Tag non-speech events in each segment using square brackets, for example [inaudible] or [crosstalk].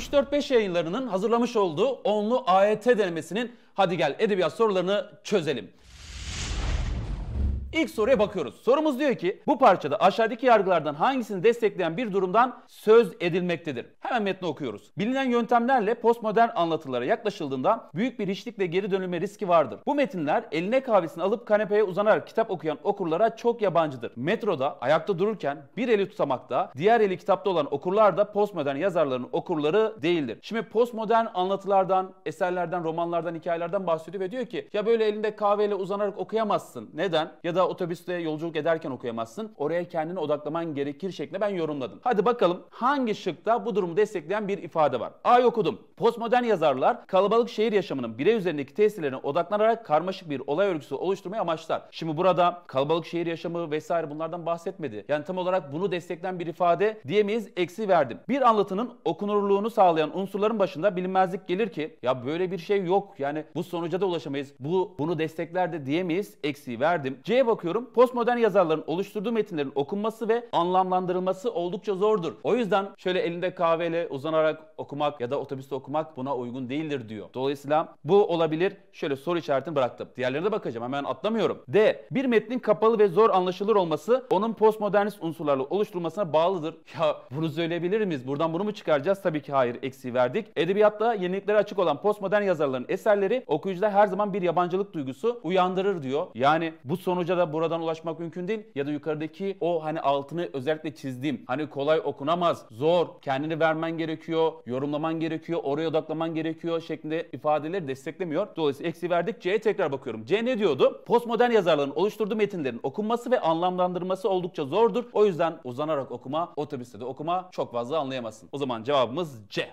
3-4-5 yayınlarının hazırlamış olduğu onlu AYT e denemesinin hadi gel edebiyat sorularını çözelim. İlk soruya bakıyoruz. Sorumuz diyor ki bu parçada aşağıdaki yargılardan hangisini destekleyen bir durumdan söz edilmektedir? Hemen metni okuyoruz. Bilinen yöntemlerle postmodern anlatılara yaklaşıldığında büyük bir hiçlikle geri dönülme riski vardır. Bu metinler eline kahvesini alıp kanepeye uzanarak kitap okuyan okurlara çok yabancıdır. Metroda ayakta dururken bir eli tutamakta, diğer eli kitapta olan okurlar da postmodern yazarların okurları değildir. Şimdi postmodern anlatılardan, eserlerden, romanlardan, hikayelerden bahsediyor ve diyor ki ya böyle elinde kahveyle uzanarak okuyamazsın. Neden? Ya da otobüste yolculuk ederken okuyamazsın. Oraya kendini odaklaman gerekir şeklinde ben yorumladım. Hadi bakalım hangi şıkta bu durumu destekleyen bir ifade var. A'yı okudum. Postmodern yazarlar kalabalık şehir yaşamının birey üzerindeki tesirlerine odaklanarak karmaşık bir olay örgüsü oluşturmayı amaçlar. Şimdi burada kalabalık şehir yaşamı vesaire bunlardan bahsetmedi. Yani tam olarak bunu destekleyen bir ifade diyemeyiz eksi verdim. Bir anlatının okunurluğunu sağlayan unsurların başında bilinmezlik gelir ki ya böyle bir şey yok yani bu sonuca da ulaşamayız. Bu bunu destekler de diyemeyiz eksi verdim. C bakıyorum? Postmodern yazarların oluşturduğu metinlerin okunması ve anlamlandırılması oldukça zordur. O yüzden şöyle elinde kahveyle uzanarak okumak ya da otobüste okumak buna uygun değildir diyor. Dolayısıyla bu olabilir. Şöyle soru işaretini bıraktım. Diğerlerine de bakacağım. Hemen atlamıyorum. D. Bir metnin kapalı ve zor anlaşılır olması onun postmodernist unsurlarla oluşturulmasına bağlıdır. [laughs] Ya bunu söyleyebilir miyiz? Buradan bunu mu çıkaracağız? Tabii ki hayır. Eksiği verdik. Edebiyatta yeniliklere açık olan postmodern yazarların eserleri okuyucuda her zaman bir yabancılık duygusu uyandırır diyor. Yani bu sonuca Bunlara da buradan ulaşmak mümkün değil. Ya da yukarıdaki o hani altını özellikle çizdiğim hani kolay okunamaz, zor, kendini vermen gerekiyor, yorumlaman gerekiyor, oraya odaklaman gerekiyor şeklinde ifadeleri desteklemiyor. Dolayısıyla eksi verdik. C'ye tekrar bakıyorum. C ne diyordu? Postmodern yazarların oluşturduğu metinlerin okunması ve anlamlandırması oldukça zordur. O yüzden uzanarak okuma, otobüste de okuma çok fazla anlayamazsın. O zaman cevabımız C.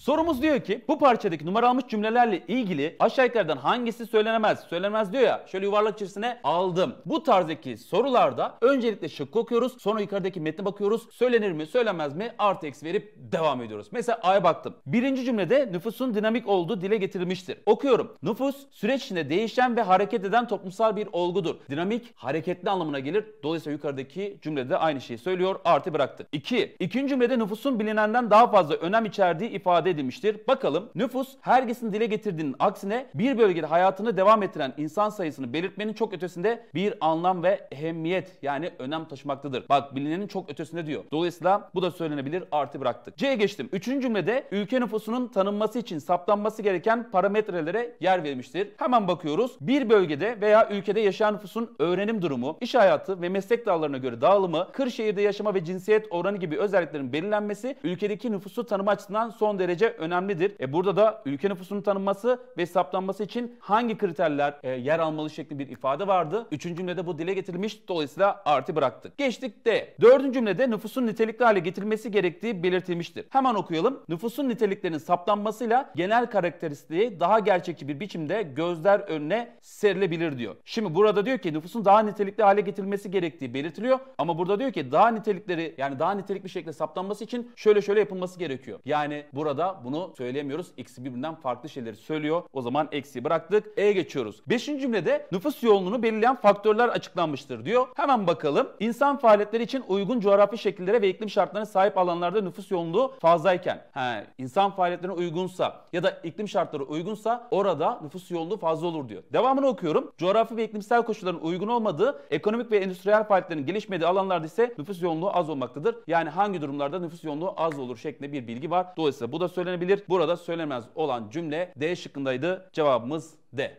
Sorumuz diyor ki bu parçadaki numaralanmış cümlelerle ilgili aşağıdakilerden hangisi söylenemez? Söylenemez diyor ya şöyle yuvarlak içerisine aldım. Bu tarzdaki sorularda öncelikle şıkkı okuyoruz. Sonra yukarıdaki metne bakıyoruz. Söylenir mi söylenmez mi artı eksi verip devam ediyoruz. Mesela A'ya baktım. Birinci cümlede nüfusun dinamik olduğu dile getirilmiştir. Okuyorum. Nüfus süreç içinde değişen ve hareket eden toplumsal bir olgudur. Dinamik hareketli anlamına gelir. Dolayısıyla yukarıdaki cümlede aynı şeyi söylüyor. Artı bıraktı. 2. İki, ikinci cümlede nüfusun bilinenden daha fazla önem içerdiği ifade ifade edilmiştir. Bakalım nüfus herkesin dile getirdiğinin aksine bir bölgede hayatını devam ettiren insan sayısını belirtmenin çok ötesinde bir anlam ve ehemmiyet yani önem taşımaktadır. Bak bilinenin çok ötesinde diyor. Dolayısıyla bu da söylenebilir artı bıraktık. C'ye geçtim. Üçüncü cümlede ülke nüfusunun tanınması için saptanması gereken parametrelere yer verilmiştir. Hemen bakıyoruz. Bir bölgede veya ülkede yaşayan nüfusun öğrenim durumu, iş hayatı ve meslek dallarına göre dağılımı, kırşehirde yaşama ve cinsiyet oranı gibi özelliklerin belirlenmesi ülkedeki nüfusu tanıma açısından son derece derece önemlidir. E burada da ülke nüfusunun tanınması ve hesaplanması için hangi kriterler e, yer almalı şeklinde bir ifade vardı. Üçüncü cümlede bu dile getirilmiş. Dolayısıyla artı bıraktık. Geçtik D. Dördüncü cümlede nüfusun nitelikli hale getirilmesi gerektiği belirtilmiştir. Hemen okuyalım. Nüfusun niteliklerinin saptanmasıyla genel karakteristiği daha gerçekçi bir biçimde gözler önüne serilebilir diyor. Şimdi burada diyor ki nüfusun daha nitelikli hale getirilmesi gerektiği belirtiliyor ama burada diyor ki daha nitelikleri yani daha nitelikli şekilde saptanması için şöyle şöyle yapılması gerekiyor. Yani burada bunu söyleyemiyoruz. X'i birbirinden farklı şeyleri söylüyor. O zaman eksi bıraktık. E geçiyoruz. Beşinci cümlede nüfus yoğunluğunu belirleyen faktörler açıklanmıştır diyor. Hemen bakalım. İnsan faaliyetleri için uygun coğrafi şekillere ve iklim şartlarına sahip alanlarda nüfus yoğunluğu fazlayken, he, insan faaliyetlerine uygunsa ya da iklim şartları uygunsa orada nüfus yoğunluğu fazla olur diyor. Devamını okuyorum. Coğrafi ve iklimsel koşulların uygun olmadığı, ekonomik ve endüstriyel faaliyetlerin gelişmediği alanlarda ise nüfus yoğunluğu az olmaktadır. Yani hangi durumlarda nüfus yoğunluğu az olur şeklinde bir bilgi var. Dolayısıyla bu da söyleniyor söylenebilir. Burada söylemez olan cümle D şıkkındaydı. Cevabımız D.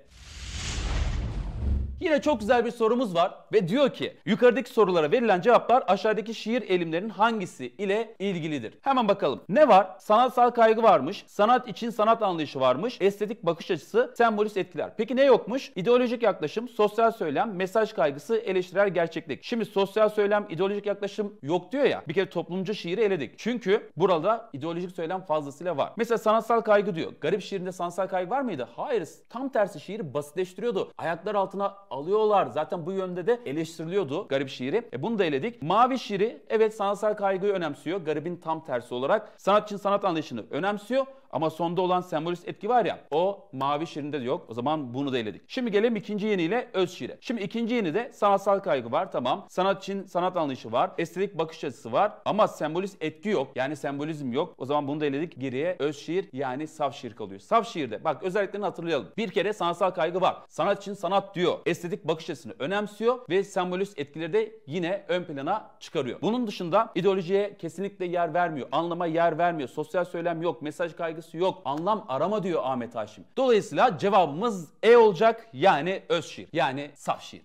Yine çok güzel bir sorumuz var ve diyor ki yukarıdaki sorulara verilen cevaplar aşağıdaki şiir elimlerinin hangisi ile ilgilidir? Hemen bakalım. Ne var? Sanatsal kaygı varmış. Sanat için sanat anlayışı varmış. Estetik bakış açısı, sembolist etkiler. Peki ne yokmuş? İdeolojik yaklaşım, sosyal söylem, mesaj kaygısı, eleştirel gerçeklik. Şimdi sosyal söylem, ideolojik yaklaşım yok diyor ya. Bir kere toplumcu şiiri eledik. Çünkü burada ideolojik söylem fazlasıyla var. Mesela sanatsal kaygı diyor. Garip şiirinde sanatsal kaygı var mıydı? Hayır. Tam tersi şiiri basitleştiriyordu. Ayaklar altına alıyorlar. Zaten bu yönde de eleştiriliyordu garip şiiri. E bunu da eledik. Mavi şiiri evet sanatsal kaygıyı önemsiyor. Garibin tam tersi olarak sanatçının sanat anlayışını önemsiyor ama sonda olan sembolist etki var ya o mavi şiirinde de yok. O zaman bunu da eledik. Şimdi gelelim ikinci yeniyle öz şiire. Şimdi ikinci yeni de sanatsal kaygı var tamam. Sanat için sanat anlayışı var. Estetik bakış açısı var. Ama sembolist etki yok. Yani sembolizm yok. O zaman bunu da eledik. Geriye öz şiir yani saf şiir kalıyor. Saf şiirde bak özelliklerini hatırlayalım. Bir kere sanatsal kaygı var. Sanat için sanat diyor. Estetik bakış açısını önemsiyor ve sembolist etkileri de yine ön plana çıkarıyor. Bunun dışında ideolojiye kesinlikle yer vermiyor. Anlama yer vermiyor. Sosyal söylem yok. Mesaj kaygı alakası yok. Anlam arama diyor Ahmet Haşim. Dolayısıyla cevabımız E olacak yani öz şiir. Yani saf şiir.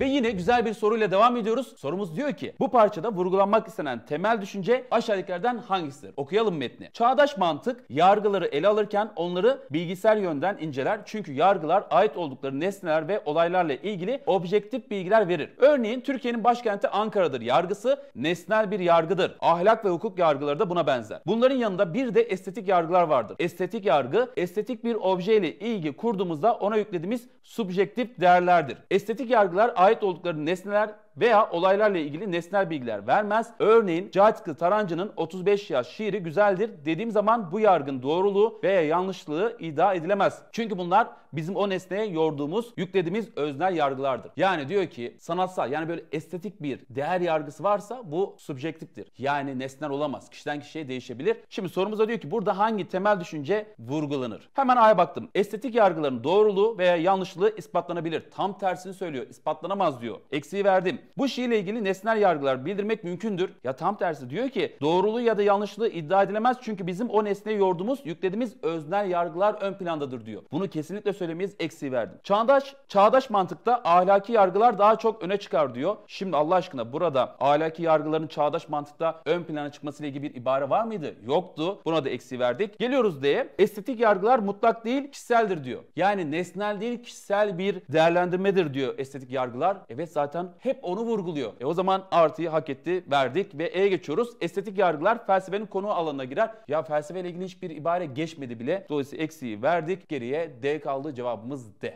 Ve yine güzel bir soruyla devam ediyoruz. Sorumuz diyor ki bu parçada vurgulanmak istenen temel düşünce aşağıdakilerden hangisidir? Okuyalım metni. Çağdaş mantık yargıları ele alırken onları bilgisel yönden inceler. Çünkü yargılar ait oldukları nesneler ve olaylarla ilgili objektif bilgiler verir. Örneğin Türkiye'nin başkenti Ankara'dır yargısı nesnel bir yargıdır. Ahlak ve hukuk yargıları da buna benzer. Bunların yanında bir de estetik yargılar vardır. Estetik yargı estetik bir objeyle ile ilgi kurduğumuzda ona yüklediğimiz subjektif değerlerdir. Estetik yargılar ait oldukları nesneler veya olaylarla ilgili nesnel bilgiler vermez. Örneğin Cahit Kıtkı Tarancı'nın 35 yaş şiiri güzeldir dediğim zaman bu yargın doğruluğu veya yanlışlığı iddia edilemez. Çünkü bunlar bizim o nesneye yorduğumuz, yüklediğimiz öznel yargılardır. Yani diyor ki sanatsal yani böyle estetik bir değer yargısı varsa bu subjektiftir. Yani nesnel olamaz. Kişiden kişiye değişebilir. Şimdi sorumuzda diyor ki burada hangi temel düşünce vurgulanır? Hemen A'ya baktım. Estetik yargıların doğruluğu veya yanlışlığı ispatlanabilir. Tam tersini söylüyor. İspatlanamaz diyor. Eksiği verdim bu şiirle ilgili nesnel yargılar bildirmek mümkündür. Ya tam tersi diyor ki doğruluğu ya da yanlışlığı iddia edilemez çünkü bizim o nesneye yorduğumuz yüklediğimiz öznel yargılar ön plandadır diyor. Bunu kesinlikle söylemeyiz, eksiği verdim. Çağdaş, çağdaş mantıkta ahlaki yargılar daha çok öne çıkar diyor. Şimdi Allah aşkına burada ahlaki yargıların çağdaş mantıkta ön plana çıkmasıyla ilgili bir ibare var mıydı? Yoktu. Buna da eksi verdik. Geliyoruz diye Estetik yargılar mutlak değil, kişiseldir diyor. Yani nesnel değil, kişisel bir değerlendirmedir diyor estetik yargılar. Evet zaten hep onu olduğunu vurguluyor. E o zaman artıyı hak etti, verdik ve E'ye geçiyoruz. Estetik yargılar felsefenin konu alanına girer. Ya felsefeyle ilgili hiçbir ibare geçmedi bile. Dolayısıyla eksiği verdik. Geriye D kaldı cevabımız D.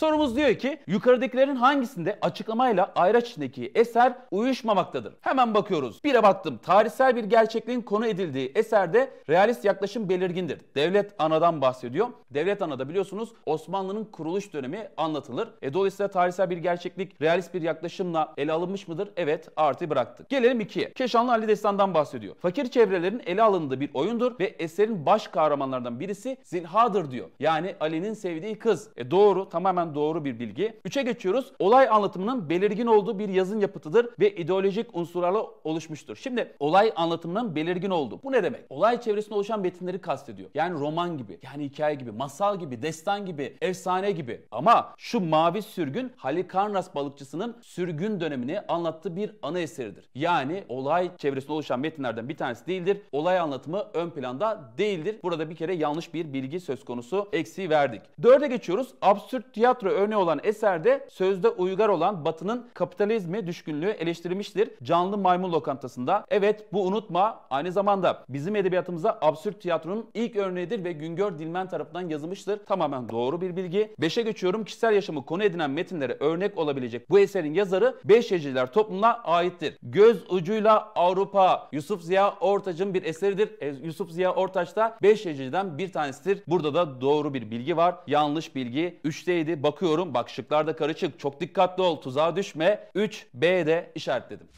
Sorumuz diyor ki yukarıdakilerin hangisinde açıklamayla ayraç içindeki eser uyuşmamaktadır? Hemen bakıyoruz. Bire baktım. Tarihsel bir gerçekliğin konu edildiği eserde realist yaklaşım belirgindir. Devlet anadan bahsediyor. Devlet anada biliyorsunuz Osmanlı'nın kuruluş dönemi anlatılır. E, dolayısıyla tarihsel bir gerçeklik realist bir yaklaşımla ele alınmış mıdır? Evet artı bıraktık. Gelelim ikiye. Keşanlı Ali Destan'dan bahsediyor. Fakir çevrelerin ele alındığı bir oyundur ve eserin baş kahramanlarından birisi Zinhadır diyor. Yani Ali'nin sevdiği kız. E, doğru tamamen doğru bir bilgi. Üçe geçiyoruz. Olay anlatımının belirgin olduğu bir yazın yapıtıdır ve ideolojik unsurlarla oluşmuştur. Şimdi olay anlatımının belirgin olduğu. Bu ne demek? Olay çevresinde oluşan metinleri kastediyor. Yani roman gibi, yani hikaye gibi, masal gibi, destan gibi, efsane gibi. Ama şu mavi sürgün Halikarnas balıkçısının sürgün dönemini anlattığı bir ana eseridir. Yani olay çevresinde oluşan metinlerden bir tanesi değildir. Olay anlatımı ön planda değildir. Burada bir kere yanlış bir bilgi söz konusu eksiği verdik. Dörde geçiyoruz. Absürt tiyatro örneği olan eserde sözde uygar olan Batı'nın kapitalizmi düşkünlüğü eleştirmiştir. Canlı Maymun Lokantası'nda. Evet bu unutma aynı zamanda bizim edebiyatımıza absürt tiyatronun ilk örneğidir ve Güngör Dilmen tarafından yazılmıştır. Tamamen doğru bir bilgi. Beşe geçiyorum. Kişisel yaşamı konu edinen metinlere örnek olabilecek bu eserin yazarı Beşeciler toplumuna aittir. Göz ucuyla Avrupa Yusuf Ziya Ortaç'ın bir eseridir. E, Yusuf Ziya Ortaç da Beşeciler'den bir tanesidir. Burada da doğru bir bilgi var. Yanlış bilgi 3'teydi. Bakıyorum bak şıklar da karışık. Çok dikkatli ol tuzağa düşme. 3 B'de işaretledim.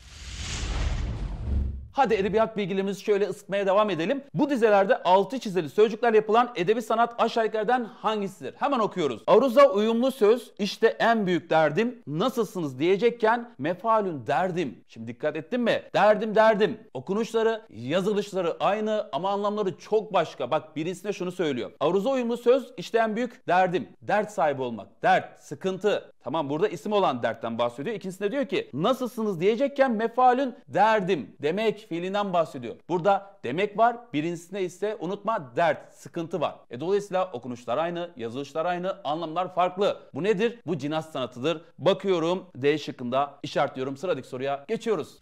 Hadi edebiyat bilgilerimizi şöyle ısıtmaya devam edelim. Bu dizelerde altı çizili sözcükler yapılan edebi sanat aşağı hangisidir? Hemen okuyoruz. Aruza uyumlu söz işte en büyük derdim. Nasılsınız diyecekken mefalün derdim. Şimdi dikkat ettin mi? Derdim derdim. Okunuşları, yazılışları aynı ama anlamları çok başka. Bak birisine şunu söylüyor. Aruza uyumlu söz işte en büyük derdim. Dert sahibi olmak, dert, sıkıntı, Tamam burada isim olan dertten bahsediyor. İkincisinde diyor ki nasılsınız diyecekken mefalün derdim demek fiilinden bahsediyor. Burada demek var birincisinde ise unutma dert sıkıntı var. E dolayısıyla okunuşlar aynı yazılışlar aynı anlamlar farklı. Bu nedir? Bu cinas sanatıdır. Bakıyorum D şıkkında işaretliyorum sıradaki soruya geçiyoruz.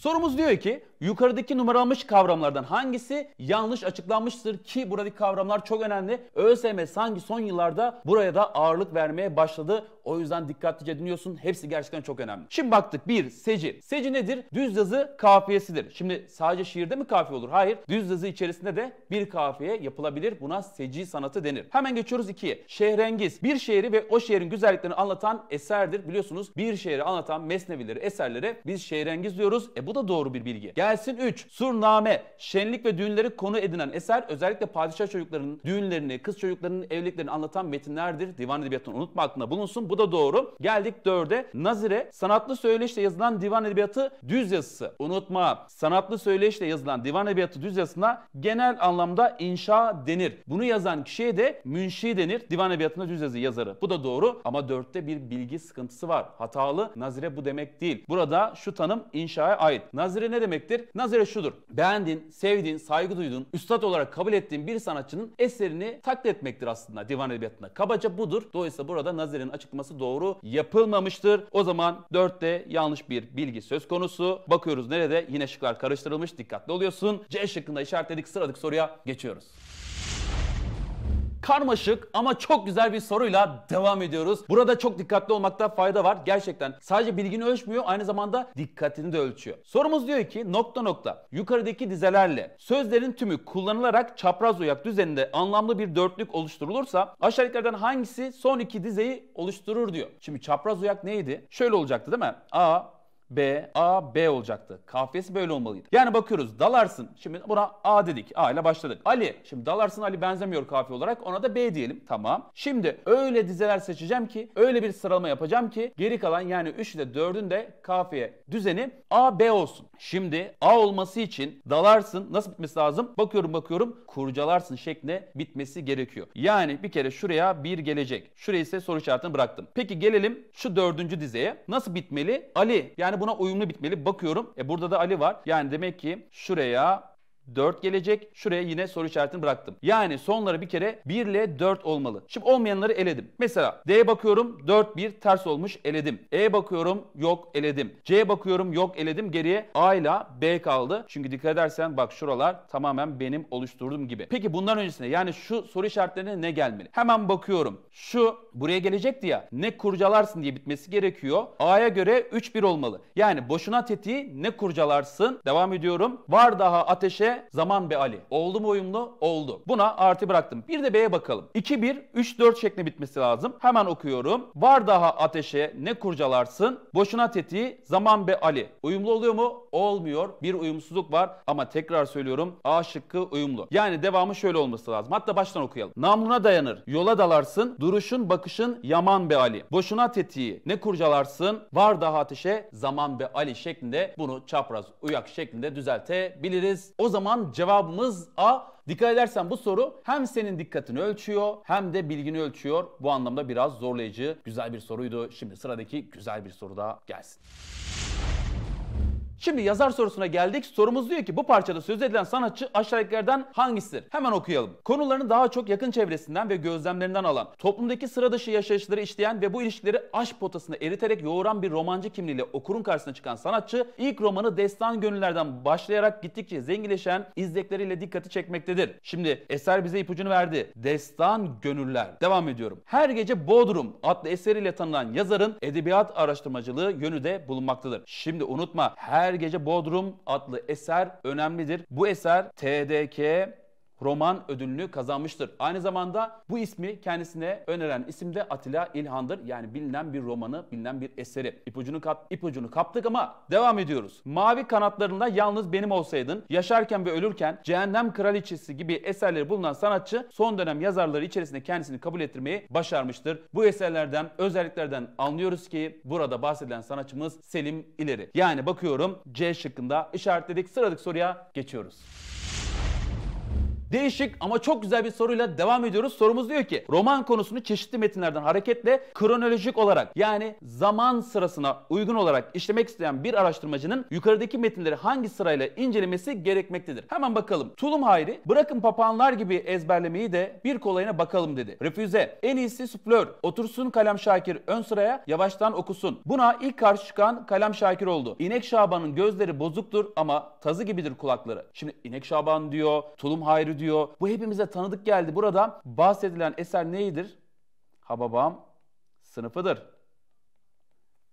Sorumuz diyor ki Yukarıdaki numaralanmış kavramlardan hangisi yanlış açıklanmıştır ki buradaki kavramlar çok önemli. ÖSYM sanki son yıllarda buraya da ağırlık vermeye başladı. O yüzden dikkatlice dinliyorsun. Hepsi gerçekten çok önemli. Şimdi baktık. Bir, seci. Seci nedir? Düz yazı kafiyesidir. Şimdi sadece şiirde mi kafiye olur? Hayır. Düz yazı içerisinde de bir kafiye yapılabilir. Buna seci sanatı denir. Hemen geçiyoruz ikiye. Şehrengiz. Bir şehri ve o şehrin güzelliklerini anlatan eserdir. Biliyorsunuz bir şehri anlatan mesnevileri, eserlere biz şehrengiz diyoruz. E bu da doğru bir bilgi. Gel Gelsin 3. Surname, şenlik ve düğünleri konu edinen eser özellikle padişah çocuklarının düğünlerini, kız çocuklarının evliliklerini anlatan metinlerdir. Divan edebiyatını unutma aklına bulunsun. Bu da doğru. Geldik 4'e. Nazire, sanatlı söyleşle yazılan divan edebiyatı düz yazısı. Unutma, sanatlı söyleşle yazılan divan edebiyatı düz yazısına genel anlamda inşa denir. Bunu yazan kişiye de münşi denir. Divan edebiyatında düz yazı yazarı. Bu da doğru ama 4'te bir bilgi sıkıntısı var. Hatalı. Nazire bu demek değil. Burada şu tanım inşaya ait. Nazire ne demektir? Nedir? Nazire şudur. beğendin, sevdin, saygı duydun, üstad olarak kabul ettiğin bir sanatçının eserini taklit etmektir aslında divan edebiyatında. Kabaca budur. Dolayısıyla burada Nazire'nin açıklaması doğru yapılmamıştır. O zaman 4'te yanlış bir bilgi söz konusu. Bakıyoruz nerede? Yine şıklar karıştırılmış. Dikkatli oluyorsun. C şıkkında işaretledik. sıradık soruya geçiyoruz karmaşık ama çok güzel bir soruyla devam ediyoruz. Burada çok dikkatli olmakta fayda var. Gerçekten sadece bilgini ölçmüyor aynı zamanda dikkatini de ölçüyor. Sorumuz diyor ki nokta nokta yukarıdaki dizelerle sözlerin tümü kullanılarak çapraz uyak düzeninde anlamlı bir dörtlük oluşturulursa aşağıdakilerden hangisi son iki dizeyi oluşturur diyor. Şimdi çapraz uyak neydi? Şöyle olacaktı değil mi? A, B, A, B olacaktı. Kafiyesi böyle olmalıydı. Yani bakıyoruz dalarsın. Şimdi buna A dedik. A ile başladık. Ali. Şimdi dalarsın Ali benzemiyor kafiye olarak. Ona da B diyelim. Tamam. Şimdi öyle dizeler seçeceğim ki öyle bir sıralama yapacağım ki geri kalan yani 3 ile 4'ün de kafiye düzeni A, B olsun. Şimdi A olması için dalarsın. Nasıl bitmesi lazım? Bakıyorum bakıyorum. Kurcalarsın şekline bitmesi gerekiyor. Yani bir kere şuraya bir gelecek. Şuraya ise soru işaretini bıraktım. Peki gelelim şu dördüncü dizeye. Nasıl bitmeli? Ali. Yani buna uyumlu bitmeli. Bakıyorum. E burada da Ali var. Yani demek ki şuraya 4 gelecek. Şuraya yine soru işaretini bıraktım. Yani sonları bir kere 1 ile 4 olmalı. Şimdi olmayanları eledim. Mesela D'ye bakıyorum 4 1 ters olmuş eledim. E'ye bakıyorum yok eledim. C'ye bakıyorum yok eledim. Geriye A ile B kaldı. Çünkü dikkat edersen bak şuralar tamamen benim oluşturduğum gibi. Peki bundan öncesinde yani şu soru işaretlerine ne gelmeli? Hemen bakıyorum. Şu buraya gelecekti ya. Ne kurcalarsın diye bitmesi gerekiyor. A'ya göre 3 1 olmalı. Yani boşuna tetiği ne kurcalarsın? Devam ediyorum. Var daha ateşe zaman be Ali. Oldu mu uyumlu? Oldu. Buna artı bıraktım. Bir de B'ye bakalım. 2-1-3-4 şeklinde bitmesi lazım. Hemen okuyorum. Var daha ateşe ne kurcalarsın? Boşuna tetiği zaman be Ali. Uyumlu oluyor mu? Olmuyor. Bir uyumsuzluk var ama tekrar söylüyorum A şıkkı uyumlu. Yani devamı şöyle olması lazım. Hatta baştan okuyalım. Namluna dayanır. Yola dalarsın. Duruşun bakışın yaman be Ali. Boşuna tetiği ne kurcalarsın? Var daha ateşe zaman be Ali şeklinde bunu çapraz uyak şeklinde düzeltebiliriz. O zaman zaman cevabımız A. Dikkat edersen bu soru hem senin dikkatini ölçüyor hem de bilgini ölçüyor. Bu anlamda biraz zorlayıcı, güzel bir soruydu. Şimdi sıradaki güzel bir soru da gelsin. Şimdi yazar sorusuna geldik. Sorumuz diyor ki bu parçada söz edilen sanatçı aşağıdakilerden hangisidir? Hemen okuyalım. Konularını daha çok yakın çevresinden ve gözlemlerinden alan, toplumdaki sıra dışı yaşayışları işleyen ve bu ilişkileri aşk potasını eriterek yoğuran bir romancı kimliğiyle okurun karşısına çıkan sanatçı ilk romanı Destan Gönüller'den başlayarak gittikçe zenginleşen izlekleriyle dikkati çekmektedir. Şimdi eser bize ipucunu verdi. Destan Gönüller. Devam ediyorum. Her gece Bodrum adlı eseriyle tanınan yazarın edebiyat araştırmacılığı yönü de bulunmaktadır. Şimdi unutma her her Gece Bodrum adlı eser önemlidir. Bu eser TDK roman ödülünü kazanmıştır. Aynı zamanda bu ismi kendisine öneren isim de Atilla İlhan'dır. Yani bilinen bir romanı, bilinen bir eseri. İpucunu, kap ipucunu kaptık ama devam ediyoruz. Mavi kanatlarında yalnız benim olsaydın, yaşarken ve ölürken Cehennem Kraliçesi gibi eserleri bulunan sanatçı son dönem yazarları içerisinde kendisini kabul ettirmeyi başarmıştır. Bu eserlerden, özelliklerden anlıyoruz ki burada bahsedilen sanatçımız Selim İleri. Yani bakıyorum C şıkkında işaretledik. Sıradaki soruya geçiyoruz. Değişik ama çok güzel bir soruyla devam ediyoruz. Sorumuz diyor ki roman konusunu çeşitli metinlerden hareketle kronolojik olarak yani zaman sırasına uygun olarak işlemek isteyen bir araştırmacının yukarıdaki metinleri hangi sırayla incelemesi gerekmektedir? Hemen bakalım. Tulum Hayri bırakın papağanlar gibi ezberlemeyi de bir kolayına bakalım dedi. Refüze en iyisi suplör otursun kalem Şakir ön sıraya yavaştan okusun. Buna ilk karşı çıkan kalem Şakir oldu. İnek Şaban'ın gözleri bozuktur ama tazı gibidir kulakları. Şimdi İnek Şaban diyor, Tulum Hayri diyor diyor. Bu hepimize tanıdık geldi. Burada bahsedilen eser neyidir? Hababam sınıfıdır.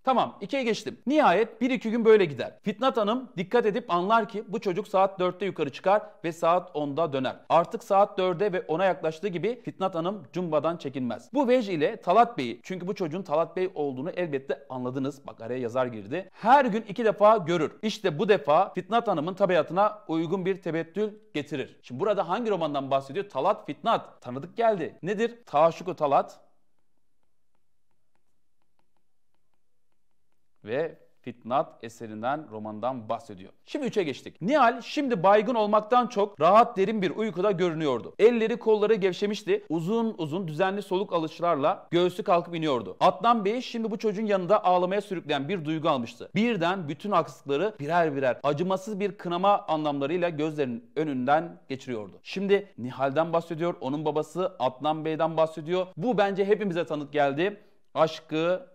Tamam 2'ye geçtim. Nihayet 1-2 gün böyle gider. Fitnat Hanım dikkat edip anlar ki bu çocuk saat 4'te yukarı çıkar ve saat 10'da döner. Artık saat 4'e ve 10'a yaklaştığı gibi Fitnat Hanım cumbadan çekinmez. Bu vec ile Talat Bey'i çünkü bu çocuğun Talat Bey olduğunu elbette anladınız. Bak araya yazar girdi. Her gün iki defa görür. İşte bu defa Fitnat Hanım'ın tabiatına uygun bir tebettül getirir. Şimdi burada hangi romandan bahsediyor? Talat Fitnat. Tanıdık geldi. Nedir? Taşuku Talat ve Fitnat eserinden, romandan bahsediyor. Şimdi 3'e geçtik. Nihal şimdi baygın olmaktan çok rahat derin bir uykuda görünüyordu. Elleri kolları gevşemişti. Uzun uzun düzenli soluk alışlarla göğsü kalkıp iniyordu. Adnan Bey şimdi bu çocuğun yanında ağlamaya sürükleyen bir duygu almıştı. Birden bütün aksıkları birer birer acımasız bir kınama anlamlarıyla gözlerinin önünden geçiriyordu. Şimdi Nihal'den bahsediyor, onun babası Adnan Bey'den bahsediyor. Bu bence hepimize tanık geldi. Aşkı,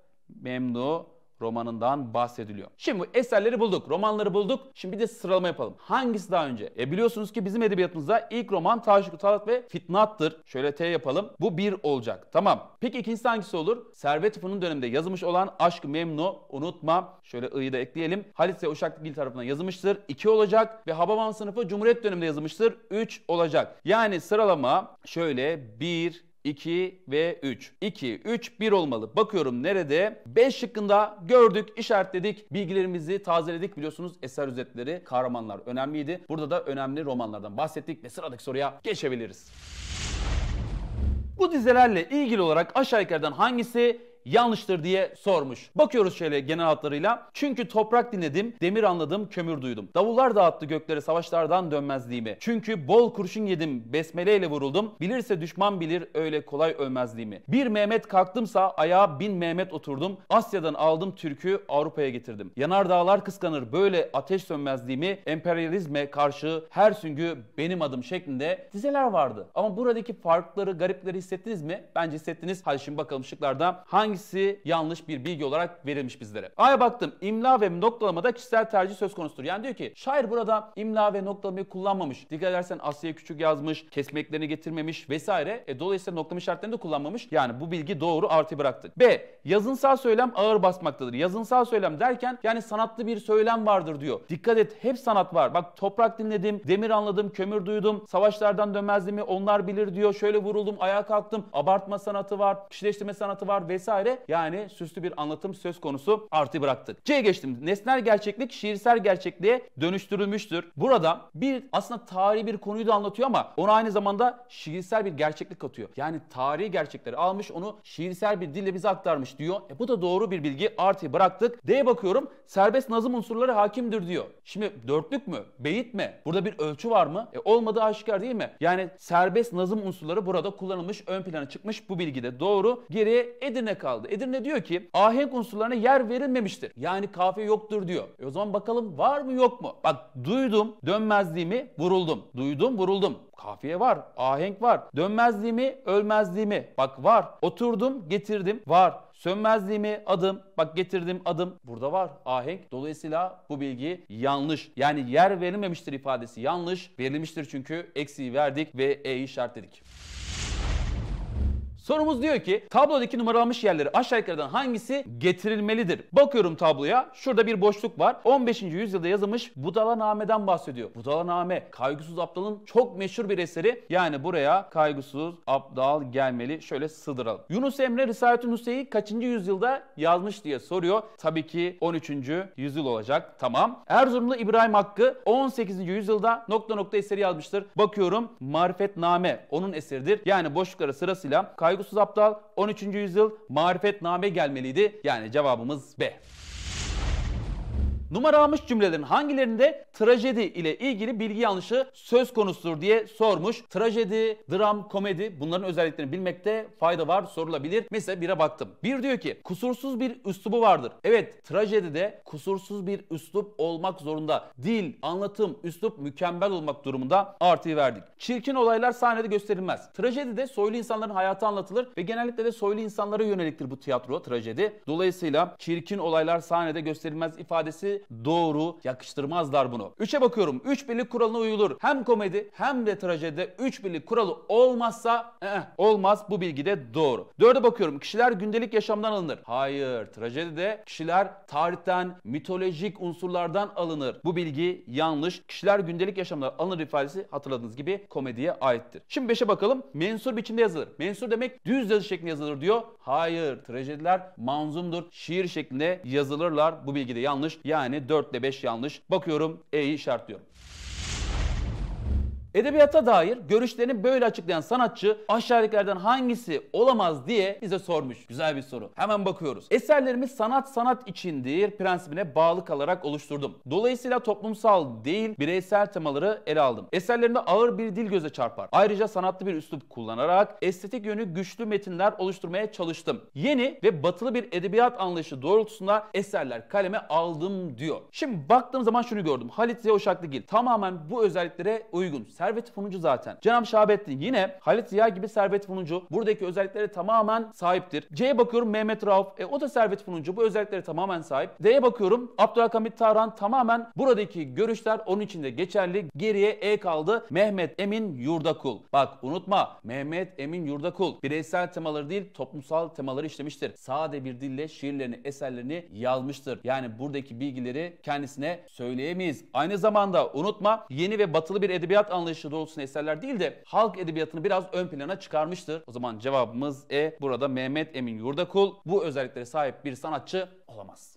memnu, romanından bahsediliyor. Şimdi bu eserleri bulduk, romanları bulduk. Şimdi bir de sıralama yapalım. Hangisi daha önce? E biliyorsunuz ki bizim edebiyatımızda ilk roman Taşık Talat ve Fitnat'tır. Şöyle T yapalım. Bu bir olacak. Tamam. Peki ikincisi hangisi olur? Servet Fünun döneminde yazılmış olan Aşk Memnu unutma. Şöyle I'yı da ekleyelim. Halit ve Uşaklıgil tarafından yazılmıştır. 2 olacak ve Hababam sınıfı Cumhuriyet döneminde yazılmıştır. 3 olacak. Yani sıralama şöyle 1, 2 ve 3. 2, 3, 1 olmalı. Bakıyorum nerede? 5 şıkkında gördük, işaretledik, bilgilerimizi tazeledik. Biliyorsunuz eser özetleri, kahramanlar önemliydi. Burada da önemli romanlardan bahsettik ve sıradaki soruya geçebiliriz. Bu dizelerle ilgili olarak aşağı yukarıdan hangisi yanlıştır diye sormuş. Bakıyoruz şöyle genel hatlarıyla. Çünkü toprak dinledim, demir anladım, kömür duydum. Davullar dağıttı göklere savaşlardan dönmezliğimi. Çünkü bol kurşun yedim, besmeleyle vuruldum. Bilirse düşman bilir öyle kolay ölmezliğimi. Bir Mehmet kalktımsa ayağa bin Mehmet oturdum. Asya'dan aldım türkü Avrupa'ya getirdim. Yanar dağlar kıskanır böyle ateş sönmezliğimi emperyalizme karşı her süngü benim adım şeklinde dizeler vardı. Ama buradaki farkları, garipleri hissettiniz mi? Bence hissettiniz. Hadi şimdi bakalım şıklarda hangi hangisi yanlış bir bilgi olarak verilmiş bizlere? A'ya baktım. İmla ve noktalamada kişisel tercih söz konusudur. Yani diyor ki şair burada imla ve noktalamayı kullanmamış. Dikkat edersen Asya'ya küçük yazmış, kesmeklerini getirmemiş vesaire. E, dolayısıyla noklama işaretlerini de kullanmamış. Yani bu bilgi doğru artı bıraktı. B. Yazınsal söylem ağır basmaktadır. Yazınsal söylem derken yani sanatlı bir söylem vardır diyor. Dikkat et hep sanat var. Bak toprak dinledim, demir anladım, kömür duydum, savaşlardan dönmezdim mi onlar bilir diyor. Şöyle vuruldum, ayağa kalktım. Abartma sanatı var, kişileştirme sanatı var vesaire vesaire. Yani süslü bir anlatım söz konusu artı bıraktık. C'ye geçtim. Nesnel gerçeklik şiirsel gerçekliğe dönüştürülmüştür. Burada bir aslında tarihi bir konuyu da anlatıyor ama ona aynı zamanda şiirsel bir gerçeklik katıyor. Yani tarihi gerçekleri almış onu şiirsel bir dille bize aktarmış diyor. E bu da doğru bir bilgi artı bıraktık. D'ye bakıyorum serbest nazım unsurları hakimdir diyor. Şimdi dörtlük mü? Beyit mi? Burada bir ölçü var mı? E olmadığı aşikar değil mi? Yani serbest nazım unsurları burada kullanılmış, ön plana çıkmış bu bilgide doğru. Geriye Edirne kaldı kaldı. Edirne diyor ki ahenk unsurlarına yer verilmemiştir. Yani kafiye yoktur diyor. E o zaman bakalım var mı yok mu? Bak duydum dönmezliğimi vuruldum. Duydum vuruldum. Kafiye var, ahenk var. Dönmezliğimi, ölmezliğimi. Bak var. Oturdum, getirdim. Var. Sönmezliğimi adım, bak getirdim adım burada var ahenk. Dolayısıyla bu bilgi yanlış. Yani yer verilmemiştir ifadesi yanlış. Verilmiştir çünkü eksiği verdik ve e işaretledik. Sorumuz diyor ki tablodaki numaralanmış yerleri aşağı yukarıdan hangisi getirilmelidir? Bakıyorum tabloya. Şurada bir boşluk var. 15. yüzyılda yazılmış Budalaname'den bahsediyor. Budalaname Kaygısız Abdal'ın çok meşhur bir eseri. Yani buraya Kaygısız Abdal gelmeli. Şöyle sığdıralım. Yunus Emre Risaletün Hüseyi kaçıncı yüzyılda yazmış diye soruyor. Tabii ki 13. yüzyıl olacak. Tamam. Erzurumlu İbrahim Hakkı 18. yüzyılda nokta nokta eseri yazmıştır. Bakıyorum Marifetname onun eseridir. Yani boşluklara sırasıyla Kaygısız Saygısız Aptal 13. yüzyıl marifetname gelmeliydi. Yani cevabımız B. Numara almış cümlelerin hangilerinde trajedi ile ilgili bilgi yanlışı söz konusudur diye sormuş. Trajedi, dram, komedi bunların özelliklerini bilmekte fayda var sorulabilir. Mesela bire baktım. Bir diyor ki kusursuz bir üslubu vardır. Evet trajedide kusursuz bir üslup olmak zorunda. Dil, anlatım, üslup mükemmel olmak durumunda artıyı verdik. Çirkin olaylar sahnede gösterilmez. Trajedide soylu insanların hayatı anlatılır ve genellikle de soylu insanlara yöneliktir bu tiyatro trajedi. Dolayısıyla çirkin olaylar sahnede gösterilmez ifadesi doğru yakıştırmazlar bunu. 3'e bakıyorum. 3 birlik kuralına uyulur. Hem komedi hem de trajedide 3 birlik kuralı olmazsa eh, olmaz. Bu bilgi de doğru. 4'e bakıyorum. Kişiler gündelik yaşamdan alınır. Hayır. Trajedide kişiler tarihten, mitolojik unsurlardan alınır. Bu bilgi yanlış. Kişiler gündelik yaşamdan alınır ifadesi hatırladığınız gibi komediye aittir. Şimdi 5'e bakalım. Mensur biçimde yazılır. Mensur demek düz yazı şeklinde yazılır diyor. Hayır. Trajediler manzumdur. Şiir şeklinde yazılırlar. Bu bilgi de yanlış. Yani yani 4 ile 5 yanlış. Bakıyorum E'yi işaretliyorum. Edebiyata dair görüşlerini böyle açıklayan sanatçı aşağıdakilerden hangisi olamaz diye bize sormuş. Güzel bir soru. Hemen bakıyoruz. Eserlerimi sanat sanat içindir prensibine bağlı kalarak oluşturdum. Dolayısıyla toplumsal değil bireysel temaları ele aldım. Eserlerinde ağır bir dil göze çarpar. Ayrıca sanatlı bir üslup kullanarak estetik yönü güçlü metinler oluşturmaya çalıştım. Yeni ve batılı bir edebiyat anlayışı doğrultusunda eserler kaleme aldım diyor. Şimdi baktığım zaman şunu gördüm. Halit Ziya Uşaklıgil tamamen bu özelliklere uygun. Sen servet funucu zaten. cenab Şahabettin yine Halit Ziya gibi servet funucu buradaki özelliklere tamamen sahiptir. C'ye bakıyorum Mehmet Rauf. E, o da servet funucu. Bu özelliklere tamamen sahip. D'ye bakıyorum Abdülhamit Tarhan tamamen buradaki görüşler onun için de geçerli. Geriye E kaldı. Mehmet Emin Yurdakul. Bak unutma Mehmet Emin Yurdakul bireysel temaları değil toplumsal temaları işlemiştir. Sade bir dille şiirlerini, eserlerini yazmıştır. Yani buradaki bilgileri kendisine söyleyemeyiz. Aynı zamanda unutma yeni ve batılı bir edebiyat anlayışı anlayışı doğrultusunda eserler değil de halk edebiyatını biraz ön plana çıkarmıştır. O zaman cevabımız E. Burada Mehmet Emin Yurdakul bu özelliklere sahip bir sanatçı olamaz.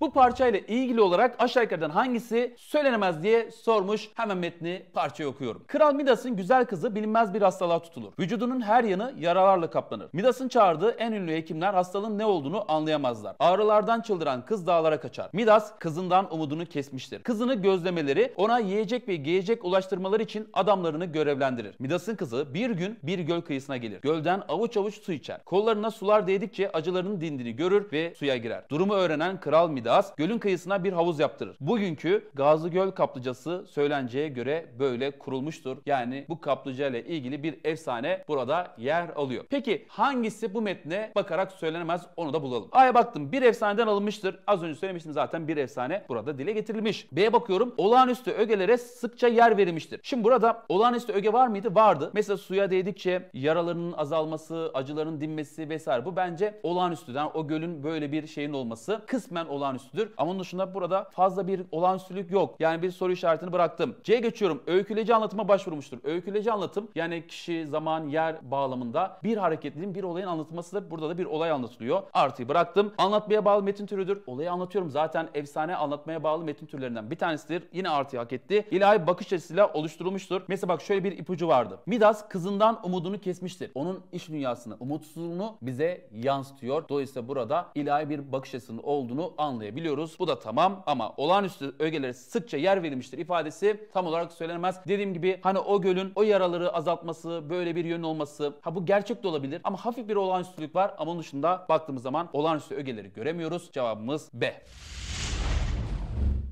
Bu parçayla ilgili olarak aşağı yukarıdan hangisi söylenemez diye sormuş. Hemen metni parçayı okuyorum. Kral Midas'ın güzel kızı bilinmez bir hastalığa tutulur. Vücudunun her yanı yaralarla kaplanır. Midas'ın çağırdığı en ünlü hekimler hastalığın ne olduğunu anlayamazlar. Ağrılardan çıldıran kız dağlara kaçar. Midas kızından umudunu kesmiştir. Kızını gözlemeleri ona yiyecek ve giyecek ulaştırmaları için adamlarını görevlendirir. Midas'ın kızı bir gün bir göl kıyısına gelir. Gölden avuç avuç su içer. Kollarına sular değdikçe acılarının dindiğini görür ve suya girer. Durumu öğrenen Kral Midas maliyeti Gölün kıyısına bir havuz yaptırır. Bugünkü Gazlı Göl kaplıcası söylenceye göre böyle kurulmuştur. Yani bu kaplıca ile ilgili bir efsane burada yer alıyor. Peki hangisi bu metne bakarak söylenemez onu da bulalım. A'ya baktım bir efsaneden alınmıştır. Az önce söylemiştim zaten bir efsane burada dile getirilmiş. B'ye bakıyorum olağanüstü ögelere sıkça yer verilmiştir. Şimdi burada olağanüstü öge var mıydı? Vardı. Mesela suya değdikçe yaralarının azalması, acıların dinmesi vesaire bu bence olağanüstüden o gölün böyle bir şeyin olması kısmen olağanüstü olağanüstüdür. Ama onun dışında burada fazla bir olağanüstülük yok. Yani bir soru işaretini bıraktım. C geçiyorum. Öyküleyici anlatıma başvurmuştur. Öyküleyici anlatım yani kişi, zaman, yer bağlamında bir hareketliliğin bir olayın anlatılmasıdır. Burada da bir olay anlatılıyor. Artıyı bıraktım. Anlatmaya bağlı metin türüdür. Olayı anlatıyorum. Zaten efsane anlatmaya bağlı metin türlerinden bir tanesidir. Yine artıyı hak etti. İlahi bakış açısıyla oluşturulmuştur. Mesela bak şöyle bir ipucu vardı. Midas kızından umudunu kesmiştir. Onun iş dünyasını, umutsuzluğunu bize yansıtıyor. Dolayısıyla burada ilahi bir bakış açısının olduğunu anlıyor anlayabiliyoruz. Bu da tamam ama olağanüstü ögelere sıkça yer verilmiştir ifadesi tam olarak söylenemez. Dediğim gibi hani o gölün o yaraları azaltması, böyle bir yön olması. Ha bu gerçek de olabilir ama hafif bir olağanüstülük var ama onun dışında baktığımız zaman olağanüstü ögeleri göremiyoruz. Cevabımız B.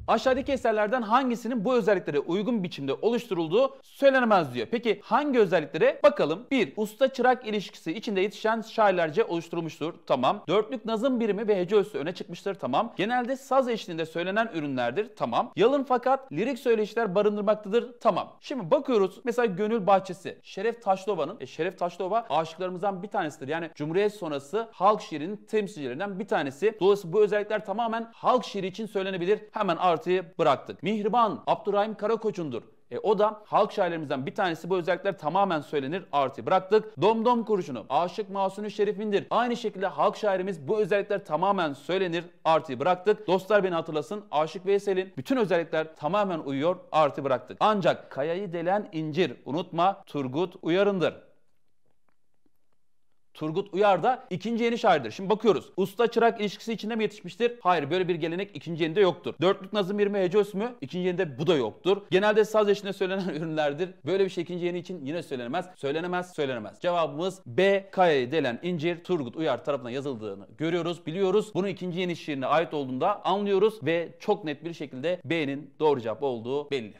Aşağıdaki eserlerden hangisinin bu özelliklere uygun biçimde oluşturulduğu söylenemez diyor. Peki hangi özelliklere? Bakalım. 1. Usta çırak ilişkisi içinde yetişen şairlerce oluşturulmuştur. Tamam. Dörtlük nazım birimi ve hece üstü öne çıkmıştır. Tamam. Genelde saz eşliğinde söylenen ürünlerdir. Tamam. Yalın fakat lirik söyleşiler barındırmaktadır. Tamam. Şimdi bakıyoruz. Mesela Gönül Bahçesi. Şeref Taşlova'nın. E, Şeref Taşlova aşıklarımızdan bir tanesidir. Yani Cumhuriyet sonrası halk şiirinin temsilcilerinden bir tanesi. Dolayısıyla bu özellikler tamamen halk şiiri için söylenebilir. Hemen artıyı bıraktık. Mihriban Abdurrahim Karakoç'undur. E, o da halk şairlerimizden bir tanesi bu özellikler tamamen söylenir artı bıraktık. Domdom kurşunu Aşık Masuni Şerif'indir. Aynı şekilde halk şairimiz bu özellikler tamamen söylenir artı bıraktık. Dostlar beni hatırlasın Aşık Veysel'in bütün özellikler tamamen uyuyor artı bıraktık. Ancak kayayı delen incir unutma Turgut Uyarındır. Turgut Uyar da ikinci yeni şairdir. Şimdi bakıyoruz. Usta çırak ilişkisi içinde mi yetişmiştir? Hayır böyle bir gelenek ikinci yenide yoktur. Dörtlük Nazım 20 Hece Ösmü ikinci yenide bu da yoktur. Genelde saz eşliğinde söylenen [laughs] ürünlerdir. Böyle bir şey ikinci yeni için yine söylenemez. Söylenemez, söylenemez. Cevabımız B. Kaya'yı e delen incir Turgut Uyar tarafından yazıldığını görüyoruz, biliyoruz. Bunun ikinci yeni şiirine ait olduğunda anlıyoruz ve çok net bir şekilde B'nin doğru cevap olduğu belli.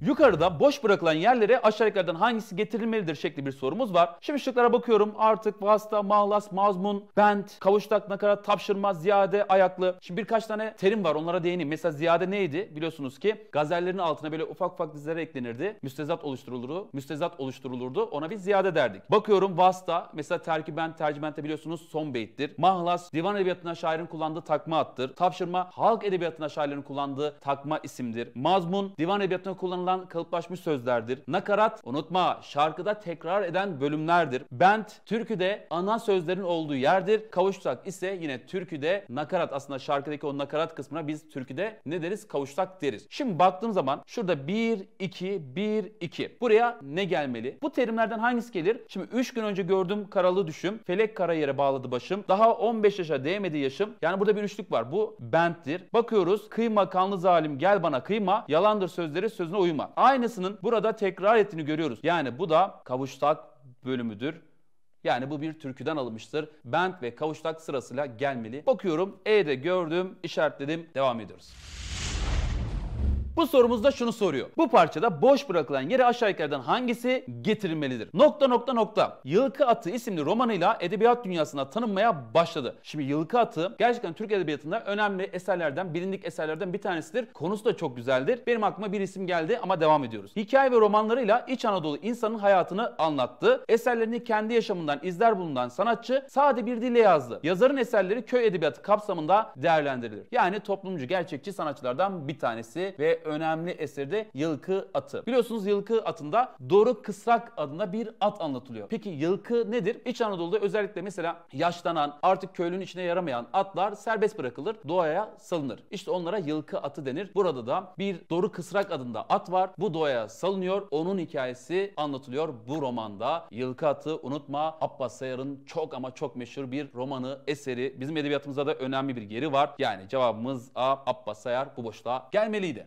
Yukarıda boş bırakılan yerlere aşağı yukarıdan hangisi getirilmelidir şekli bir sorumuz var. Şimdi şıklara bakıyorum. Artık, vasıta, mahlas, mazmun, bent, kavuştak, nakara, tapşırma, ziyade, ayaklı. Şimdi birkaç tane terim var onlara değineyim. Mesela ziyade neydi? Biliyorsunuz ki gazellerin altına böyle ufak ufak dizlere eklenirdi. Müstezat oluşturulurdu. Müstezat oluşturulurdu. Ona bir ziyade derdik. Bakıyorum vasıta. Mesela terki terkiben, tercümende biliyorsunuz son beyittir. Mahlas, divan edebiyatına şairin kullandığı takma attır. Tapşırma, halk edebiyatına şairlerin kullandığı takma isimdir. Mazmun, divan edebiyatına kullanılan kullanılan kalıplaşmış sözlerdir. Nakarat unutma şarkıda tekrar eden bölümlerdir. Bent türküde ana sözlerin olduğu yerdir. Kavuşsak ise yine türküde nakarat aslında şarkıdaki o nakarat kısmına biz türküde ne deriz? Kavuşsak deriz. Şimdi baktığım zaman şurada 1 2 1 2. Buraya ne gelmeli? Bu terimlerden hangisi gelir? Şimdi 3 gün önce gördüğüm karalı düşüm. Felek kara yere bağladı başım. Daha 15 yaşa değmedi yaşım. Yani burada bir üçlük var. Bu benttir. Bakıyoruz. Kıyma kanlı zalim gel bana kıyma. Yalandır sözleri sözüne uyma kıyma. Aynısının burada tekrar ettiğini görüyoruz. Yani bu da kavuştak bölümüdür. Yani bu bir türküden alınmıştır. Bent ve kavuştak sırasıyla gelmeli. Bakıyorum E'de gördüm, işaretledim. Devam ediyoruz. Bu sorumuz da şunu soruyor. Bu parçada boş bırakılan yere aşağı yukarıdan hangisi getirilmelidir? Nokta nokta nokta. Yılkı Atı isimli romanıyla edebiyat dünyasına tanınmaya başladı. Şimdi Yılkı Atı gerçekten Türk edebiyatında önemli eserlerden, bilindik eserlerden bir tanesidir. Konusu da çok güzeldir. Benim aklıma bir isim geldi ama devam ediyoruz. Hikaye ve romanlarıyla İç Anadolu insanın hayatını anlattı. Eserlerini kendi yaşamından izler bulunan sanatçı sade bir dille yazdı. Yazarın eserleri köy edebiyatı kapsamında değerlendirilir. Yani toplumcu, gerçekçi sanatçılardan bir tanesi ve önemli eserde Yılkı Atı. Biliyorsunuz Yılkı Atı'nda Doruk Kısrak adına bir at anlatılıyor. Peki Yılkı nedir? İç Anadolu'da özellikle mesela yaşlanan, artık köylünün içine yaramayan atlar serbest bırakılır, doğaya salınır. İşte onlara Yılkı Atı denir. Burada da bir Doruk Kısrak adında at var. Bu doğaya salınıyor. Onun hikayesi anlatılıyor bu romanda. Yılkı Atı unutma Abbas Sayar'ın çok ama çok meşhur bir romanı, eseri. Bizim edebiyatımızda da önemli bir geri var. Yani cevabımız A. Abbas Sayar bu boşluğa gelmeliydi.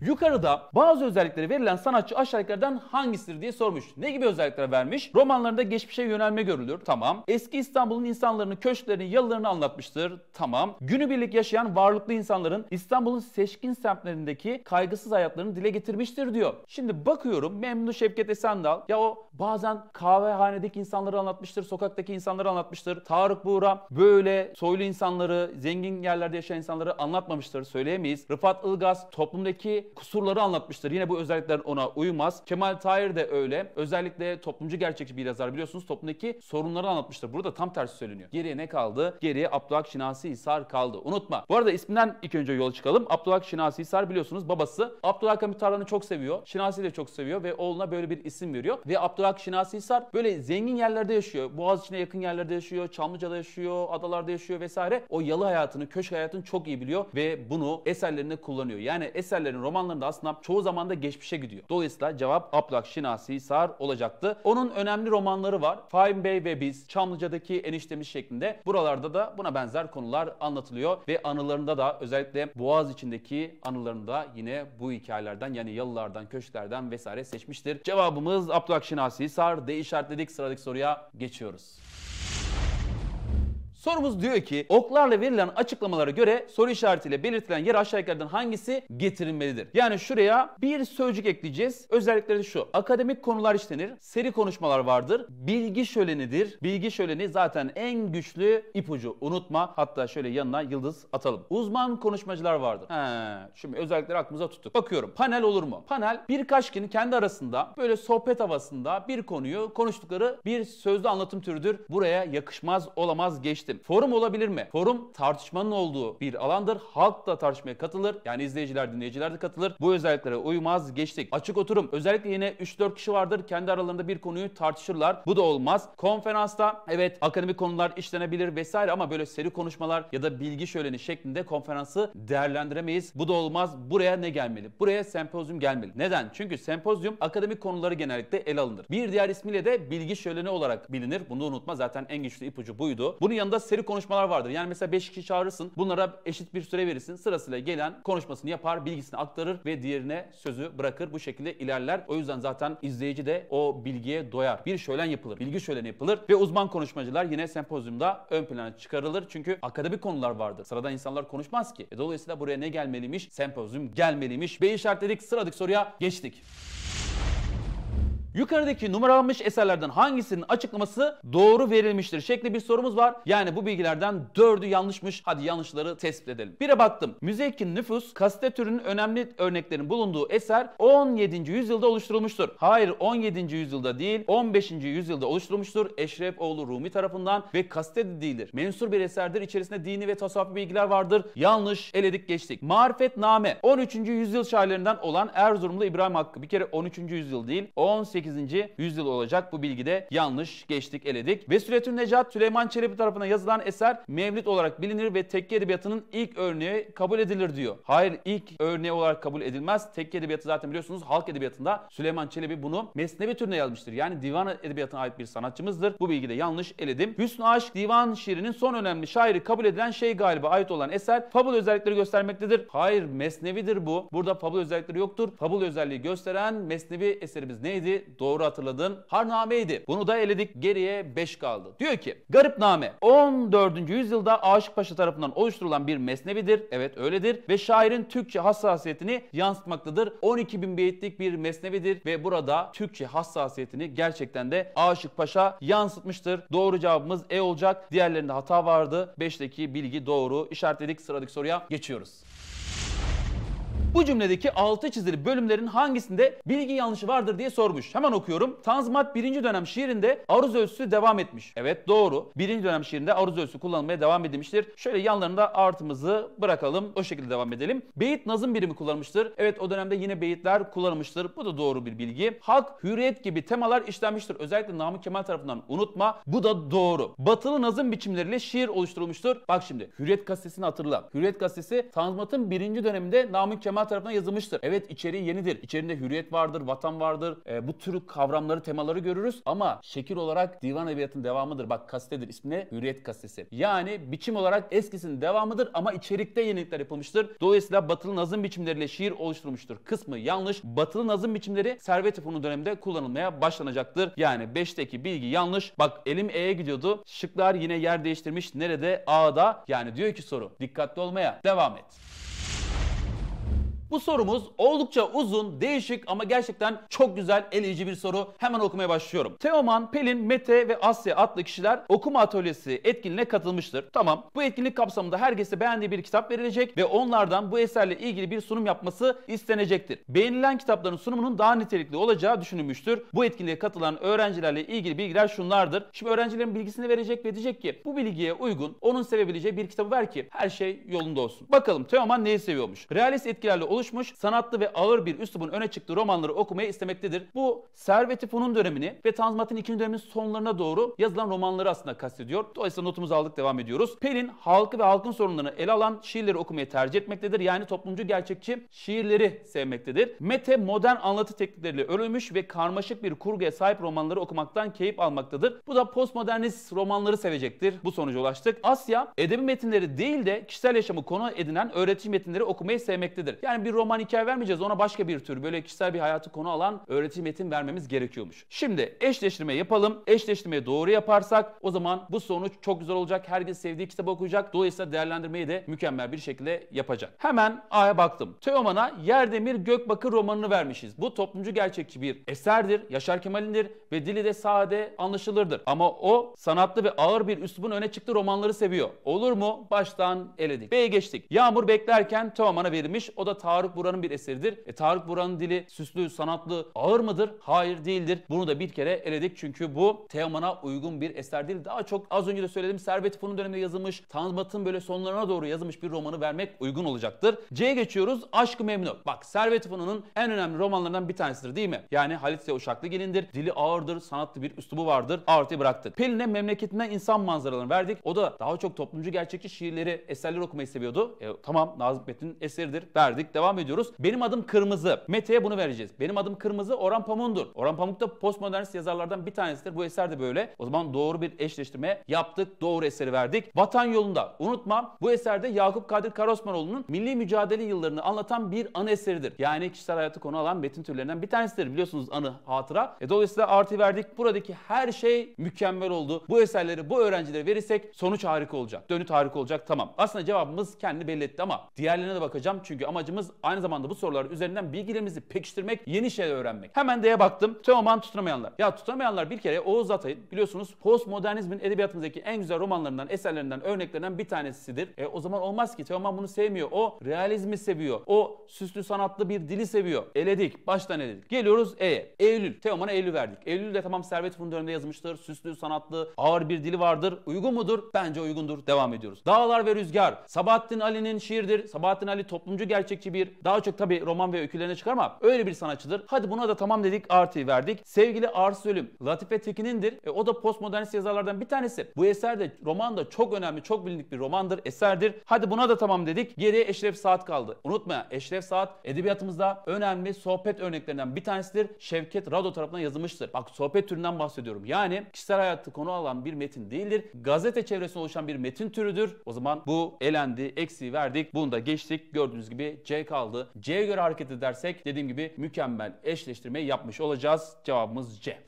Yukarıda bazı özellikleri verilen sanatçı aşağıdakilerden hangisidir diye sormuş. Ne gibi özellikler vermiş? Romanlarında geçmişe yönelme görülür. Tamam. Eski İstanbul'un insanların köşklerini, yalılarını anlatmıştır. Tamam. Günübirlik yaşayan varlıklı insanların İstanbul'un seçkin semtlerindeki kaygısız hayatlarını dile getirmiştir diyor. Şimdi bakıyorum Memnu Şevket Esendal ya o bazen kahvehanedeki insanları anlatmıştır, sokaktaki insanları anlatmıştır. Tarık Buğra böyle soylu insanları, zengin yerlerde yaşayan insanları anlatmamıştır, söyleyemeyiz. Rıfat Ilgaz toplumdaki kusurları anlatmıştır. Yine bu özellikler ona uymaz. Kemal Tahir de öyle. Özellikle toplumcu gerçekçi bir yazar biliyorsunuz. Toplumdaki sorunları anlatmıştır. Burada tam tersi söyleniyor. Geriye ne kaldı? Geriye Abdülhak Şinasi Hisar kaldı. Unutma. Bu arada isminden ilk önce yola çıkalım. Abdülhak Şinasi Hisar biliyorsunuz babası Abdülhak Hamit Tarlanı çok seviyor. Şinasi de çok seviyor ve oğluna böyle bir isim veriyor. Ve Abdülhak Şinasi Hisar böyle zengin yerlerde yaşıyor. Boğaziçi'ne yakın yerlerde yaşıyor. Çamlıca'da yaşıyor. Adalarda yaşıyor vesaire. O yalı hayatını, köşk hayatını çok iyi biliyor ve bunu eserlerinde kullanıyor. Yani eserlerin roman zamanlarında aslında çoğu zaman da geçmişe gidiyor. Dolayısıyla cevap Aplak Şinasi Sar olacaktı. Onun önemli romanları var. Fahim Bey ve Biz, Çamlıca'daki eniştemiz şeklinde. Buralarda da buna benzer konular anlatılıyor ve anılarında da özellikle Boğaz içindeki anılarında yine bu hikayelerden yani yalılardan, köşklerden vesaire seçmiştir. Cevabımız Abdülhak Şinasi Sar D işaretledik. Sıradaki soruya geçiyoruz. Sorumuz diyor ki oklarla verilen açıklamalara göre soru işaretiyle belirtilen yer aşağı yukarıdan hangisi getirilmelidir? Yani şuraya bir sözcük ekleyeceğiz. Özellikleri şu. Akademik konular işlenir. Seri konuşmalar vardır. Bilgi şölenidir. Bilgi şöleni zaten en güçlü ipucu. Unutma. Hatta şöyle yanına yıldız atalım. Uzman konuşmacılar vardır. He, şimdi özellikleri aklımıza tuttuk. Bakıyorum. Panel olur mu? Panel birkaç kişinin kendi arasında böyle sohbet havasında bir konuyu konuştukları bir sözlü anlatım türüdür. Buraya yakışmaz olamaz geçti geçtim. Forum olabilir mi? Forum tartışmanın olduğu bir alandır. Halk da tartışmaya katılır. Yani izleyiciler, dinleyiciler de katılır. Bu özelliklere uymaz geçtik. Açık oturum. Özellikle yine 3-4 kişi vardır. Kendi aralarında bir konuyu tartışırlar. Bu da olmaz. Konferansta evet akademik konular işlenebilir vesaire ama böyle seri konuşmalar ya da bilgi şöleni şeklinde konferansı değerlendiremeyiz. Bu da olmaz. Buraya ne gelmeli? Buraya sempozyum gelmeli. Neden? Çünkü sempozyum akademik konuları genellikle ele alınır. Bir diğer ismiyle de bilgi şöleni olarak bilinir. Bunu unutma zaten en güçlü ipucu buydu. Bunun yanında seri konuşmalar vardır. Yani mesela 5 kişi çağırırsın. Bunlara eşit bir süre verirsin. Sırasıyla gelen konuşmasını yapar, bilgisini aktarır ve diğerine sözü bırakır. Bu şekilde ilerler. O yüzden zaten izleyici de o bilgiye doyar. Bir şölen yapılır, bilgi şöleni yapılır ve uzman konuşmacılar yine sempozyumda ön plana çıkarılır. Çünkü akademik konular vardır. Sıradan insanlar konuşmaz ki. E dolayısıyla buraya ne gelmeliymiş? Sempozyum gelmeliymiş. Ve işaretledik. sıradık soruya geçtik. Yukarıdaki numaralanmış eserlerden hangisinin açıklaması doğru verilmiştir şeklinde bir sorumuz var. Yani bu bilgilerden dördü yanlışmış. Hadi yanlışları tespit edelim. Bire baktım. Müzeykin nüfus kaste türünün önemli örneklerin bulunduğu eser 17. yüzyılda oluşturulmuştur. Hayır 17. yüzyılda değil 15. yüzyılda oluşturulmuştur. Eşrefoğlu Rumi tarafından ve kaste değildir. Mensur bir eserdir. İçerisinde dini ve tasavvufi bilgiler vardır. Yanlış eledik geçtik. Marifetname 13. yüzyıl şairlerinden olan Erzurumlu İbrahim Hakkı. Bir kere 13. yüzyıl değil 18 18. yüzyıl olacak. Bu bilgi de yanlış geçtik eledik. Vesületün Necat Süleyman Çelebi tarafından yazılan eser mevlit olarak bilinir ve tekke edebiyatının ilk örneği kabul edilir diyor. Hayır ilk örneği olarak kabul edilmez. Tekke edebiyatı zaten biliyorsunuz halk edebiyatında Süleyman Çelebi bunu mesnevi türüne yazmıştır. Yani divan edebiyatına ait bir sanatçımızdır. Bu bilgi de yanlış eledim. Hüsnü Aşk divan şiirinin son önemli şairi kabul edilen şey galiba ait olan eser fabul özellikleri göstermektedir. Hayır mesnevidir bu. Burada fabul özellikleri yoktur. Fabul özelliği gösteren mesnevi eserimiz neydi? doğru hatırladın. Harname'ydi. Bunu da eledik. Geriye 5 kaldı. Diyor ki Garip name. 14. yüzyılda Aşık Paşa tarafından oluşturulan bir mesnevidir. Evet öyledir. Ve şairin Türkçe hassasiyetini yansıtmaktadır. 12 bin beyitlik bir mesnevidir ve burada Türkçe hassasiyetini gerçekten de Aşık Paşa yansıtmıştır. Doğru cevabımız E olacak. Diğerlerinde hata vardı. 5'teki bilgi doğru. İşaretledik. Sıradaki soruya geçiyoruz. Bu cümledeki altı çizili bölümlerin hangisinde bilgi yanlışı vardır diye sormuş. Hemen okuyorum. Tanzimat birinci dönem şiirinde aruz ölçüsü devam etmiş. Evet doğru. Birinci dönem şiirinde aruz ölçüsü kullanılmaya devam edilmiştir. Şöyle yanlarında artımızı bırakalım. O şekilde devam edelim. Beyit nazım birimi kullanmıştır. Evet o dönemde yine beyitler kullanılmıştır. Bu da doğru bir bilgi. Halk hürriyet gibi temalar işlenmiştir. Özellikle Namık Kemal tarafından unutma. Bu da doğru. Batılı nazım biçimleriyle şiir oluşturulmuştur. Bak şimdi Hürriyet gazetesini hatırla. Hürriyet gazetesi Tanzimat'ın birinci döneminde Namık Kemal ulema tarafından yazılmıştır. Evet içeriği yenidir. İçerinde hürriyet vardır, vatan vardır. E, bu tür kavramları, temaları görürüz ama şekil olarak divan edebiyatının devamıdır. Bak kastedir ismine hürriyet kastesi. Yani biçim olarak eskisinin devamıdır ama içerikte yenilikler yapılmıştır. Dolayısıyla batılı nazım biçimleriyle şiir oluşturmuştur. Kısmı yanlış. Batılı nazım biçimleri Servet Fonu döneminde kullanılmaya başlanacaktır. Yani 5'teki bilgi yanlış. Bak elim E'ye gidiyordu. Şıklar yine yer değiştirmiş. Nerede? A'da. Yani diyor ki soru. Dikkatli olmaya devam et. Bu sorumuz oldukça uzun, değişik ama gerçekten çok güzel, eleyici bir soru. Hemen okumaya başlıyorum. Teoman, Pelin, Mete ve Asya adlı kişiler okuma atölyesi etkinliğine katılmıştır. Tamam. Bu etkinlik kapsamında herkese beğendiği bir kitap verilecek ve onlardan bu eserle ilgili bir sunum yapması istenecektir. Beğenilen kitapların sunumunun daha nitelikli olacağı düşünülmüştür. Bu etkinliğe katılan öğrencilerle ilgili bilgiler şunlardır. Şimdi öğrencilerin bilgisini verecek ve diyecek ki bu bilgiye uygun onun sevebileceği bir kitabı ver ki her şey yolunda olsun. Bakalım Teoman neyi seviyormuş? Realist etkilerle oluşan oluşmuş, sanatlı ve ağır bir üslubun öne çıktığı romanları okumayı istemektedir. Bu Servet-i Fünun dönemini ve Tanzimat'ın ikinci dönemin sonlarına doğru yazılan romanları aslında kastediyor. Dolayısıyla notumuzu aldık devam ediyoruz. Pelin halkı ve halkın sorunlarını ele alan şiirleri okumayı tercih etmektedir. Yani toplumcu gerçekçi şiirleri sevmektedir. Mete modern anlatı teknikleriyle örülmüş ve karmaşık bir kurguya sahip romanları okumaktan keyif almaktadır. Bu da postmodernist romanları sevecektir. Bu sonuca ulaştık. Asya edebi metinleri değil de kişisel yaşamı konu edinen öğretici metinleri okumayı sevmektedir. Yani bir bir roman hikaye vermeyeceğiz. Ona başka bir tür böyle kişisel bir hayatı konu alan öğretim metin vermemiz gerekiyormuş. Şimdi eşleştirme yapalım. Eşleştirmeyi doğru yaparsak o zaman bu sonuç çok güzel olacak. Herkes sevdiği kitabı okuyacak. Dolayısıyla değerlendirmeyi de mükemmel bir şekilde yapacak. Hemen A'ya baktım. Teoman'a Yerdemir Gökbakır romanını vermişiz. Bu toplumcu gerçekçi bir eserdir. Yaşar Kemal'indir ve dili de sade anlaşılırdır. Ama o sanatlı ve ağır bir üslubun öne çıktığı romanları seviyor. Olur mu? Baştan eledik. B'ye geçtik. Yağmur beklerken Teoman'a verilmiş. O da tarih Tarık Buran'ın bir eseridir. E, Tarık Buran'ın dili süslü, sanatlı, ağır mıdır? Hayır değildir. Bunu da bir kere eledik çünkü bu Teoman'a uygun bir eser değil. Daha çok az önce de söyledim Servet Fünun döneminde yazılmış, Tanzimat'ın böyle sonlarına doğru yazılmış bir romanı vermek uygun olacaktır. C'ye geçiyoruz. Aşk-ı Bak Servet Fünun'un en önemli romanlarından bir tanesidir değil mi? Yani Halit Seyo Şaklıgelin'dir. Dili ağırdır, sanatlı bir üslubu vardır. Artı bıraktık. Pelin'e memleketinden insan manzaralarını verdik. O da daha çok toplumcu gerçekçi şiirleri, eserleri okumayı seviyordu. E, tamam Nazım Hikmet'in eseridir. Verdik. Devam devam ediyoruz. Benim adım Kırmızı. Mete'ye bunu vereceğiz. Benim adım Kırmızı Orhan Pamuk'tur. Orhan Pamuk da postmodernist yazarlardan bir tanesidir. Bu eser de böyle. O zaman doğru bir eşleştirme yaptık. Doğru eseri verdik. Vatan yolunda. Unutma bu eserde Yakup Kadir Karosmanoğlu'nun milli mücadele yıllarını anlatan bir anı eseridir. Yani kişisel hayatı konu alan metin türlerinden bir tanesidir. Biliyorsunuz anı, hatıra. E, dolayısıyla artı verdik. Buradaki her şey mükemmel oldu. Bu eserleri bu öğrencilere verirsek sonuç harika olacak. Dönüt harika olacak. Tamam. Aslında cevabımız kendini belli etti ama diğerlerine de bakacağım. Çünkü amacımız aynı zamanda bu sorular üzerinden bilgilerimizi pekiştirmek, yeni şeyler öğrenmek. Hemen diye baktım. Teoman tutunamayanlar. Ya tutunamayanlar bir kere Oğuz Atay'ın biliyorsunuz postmodernizmin edebiyatımızdaki en güzel romanlarından, eserlerinden, örneklerinden bir tanesidir. E, o zaman olmaz ki. Teoman bunu sevmiyor. O realizmi seviyor. O süslü sanatlı bir dili seviyor. Eledik. Baştan eledik. Geliyoruz E'ye. Eylül. Teoman'a Eylül verdik. Eylül de tamam Servet Fünun döneminde yazmıştır. Süslü, sanatlı, ağır bir dili vardır. Uygun mudur? Bence uygundur. Devam ediyoruz. Dağlar ve Rüzgar. Sabahattin Ali'nin şiirdir. Sabahattin Ali toplumcu gerçekçi bir bir daha çok tabii roman ve öykülerine çıkar ama öyle bir sanatçıdır. Hadi buna da tamam dedik artı verdik. Sevgili Ars Ölüm Latife Tekin'indir. E, o da postmodernist yazarlardan bir tanesi. Bu eser de roman da çok önemli, çok bilindik bir romandır, eserdir. Hadi buna da tamam dedik. Geriye Eşref Saat kaldı. Unutma Eşref Saat edebiyatımızda önemli sohbet örneklerinden bir tanesidir. Şevket Rado tarafından yazılmıştır. Bak sohbet türünden bahsediyorum. Yani kişisel hayatı konu alan bir metin değildir. Gazete çevresinde oluşan bir metin türüdür. O zaman bu elendi, eksiği verdik. Bunu da geçtik. Gördüğünüz gibi C kaldı. C'ye göre hareket edersek dediğim gibi mükemmel eşleştirmeyi yapmış olacağız. Cevabımız C.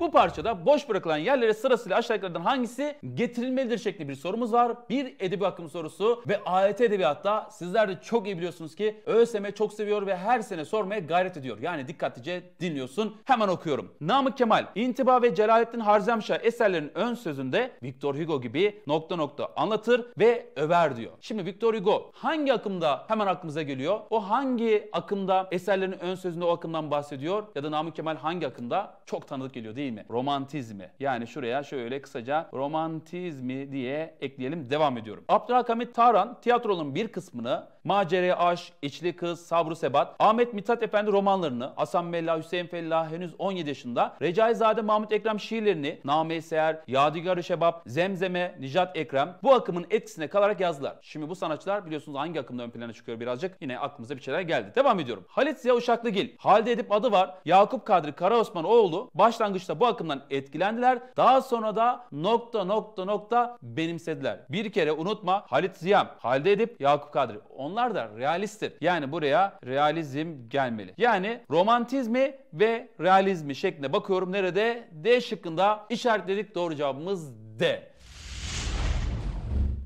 Bu parçada boş bırakılan yerlere sırasıyla aşağıdakilerden hangisi getirilmelidir şeklinde bir sorumuz var. Bir edebi akım sorusu ve AYT edebiyatta sizler de çok iyi biliyorsunuz ki ÖSM çok seviyor ve her sene sormaya gayret ediyor. Yani dikkatlice dinliyorsun. Hemen okuyorum. Namık Kemal, İntiba ve Celalettin Harzemşah eserlerinin ön sözünde Victor Hugo gibi nokta nokta anlatır ve över diyor. Şimdi Victor Hugo hangi akımda hemen aklımıza geliyor? O hangi akımda eserlerinin ön sözünde o akımdan bahsediyor? Ya da Namık Kemal hangi akımda? Çok tanıdık geliyor değil mi? Romantizmi. Yani şuraya şöyle kısaca romantizmi diye ekleyelim. Devam ediyorum. Abdülhamit Taran tiyatronun bir kısmını Macere aş, İçli Kız, Sabru Sebat, Ahmet Mithat Efendi romanlarını, Hasan Mella, Hüseyin Fella henüz 17 yaşında, Recaizade Mahmut Ekrem şiirlerini, name Seher, yadigar Şebap, Zemzeme, Nijat Ekrem bu akımın etkisine kalarak yazdılar. Şimdi bu sanatçılar biliyorsunuz hangi akımda ön plana çıkıyor birazcık yine aklımıza bir şeyler geldi. Devam ediyorum. Halit Ziya Uşaklıgil, Halide Edip adı var. Yakup Kadri Karaosmanoğlu başlangıçta bu akımdan etkilendiler. Daha sonra da nokta nokta nokta benimsediler. Bir kere unutma Halit Ziya, Halide Edip, Yakup Kadri. Onlar Bunlar da realisttir. Yani buraya realizm gelmeli. Yani romantizmi ve realizmi şeklinde bakıyorum. Nerede? D şıkkında işaretledik. Doğru cevabımız D.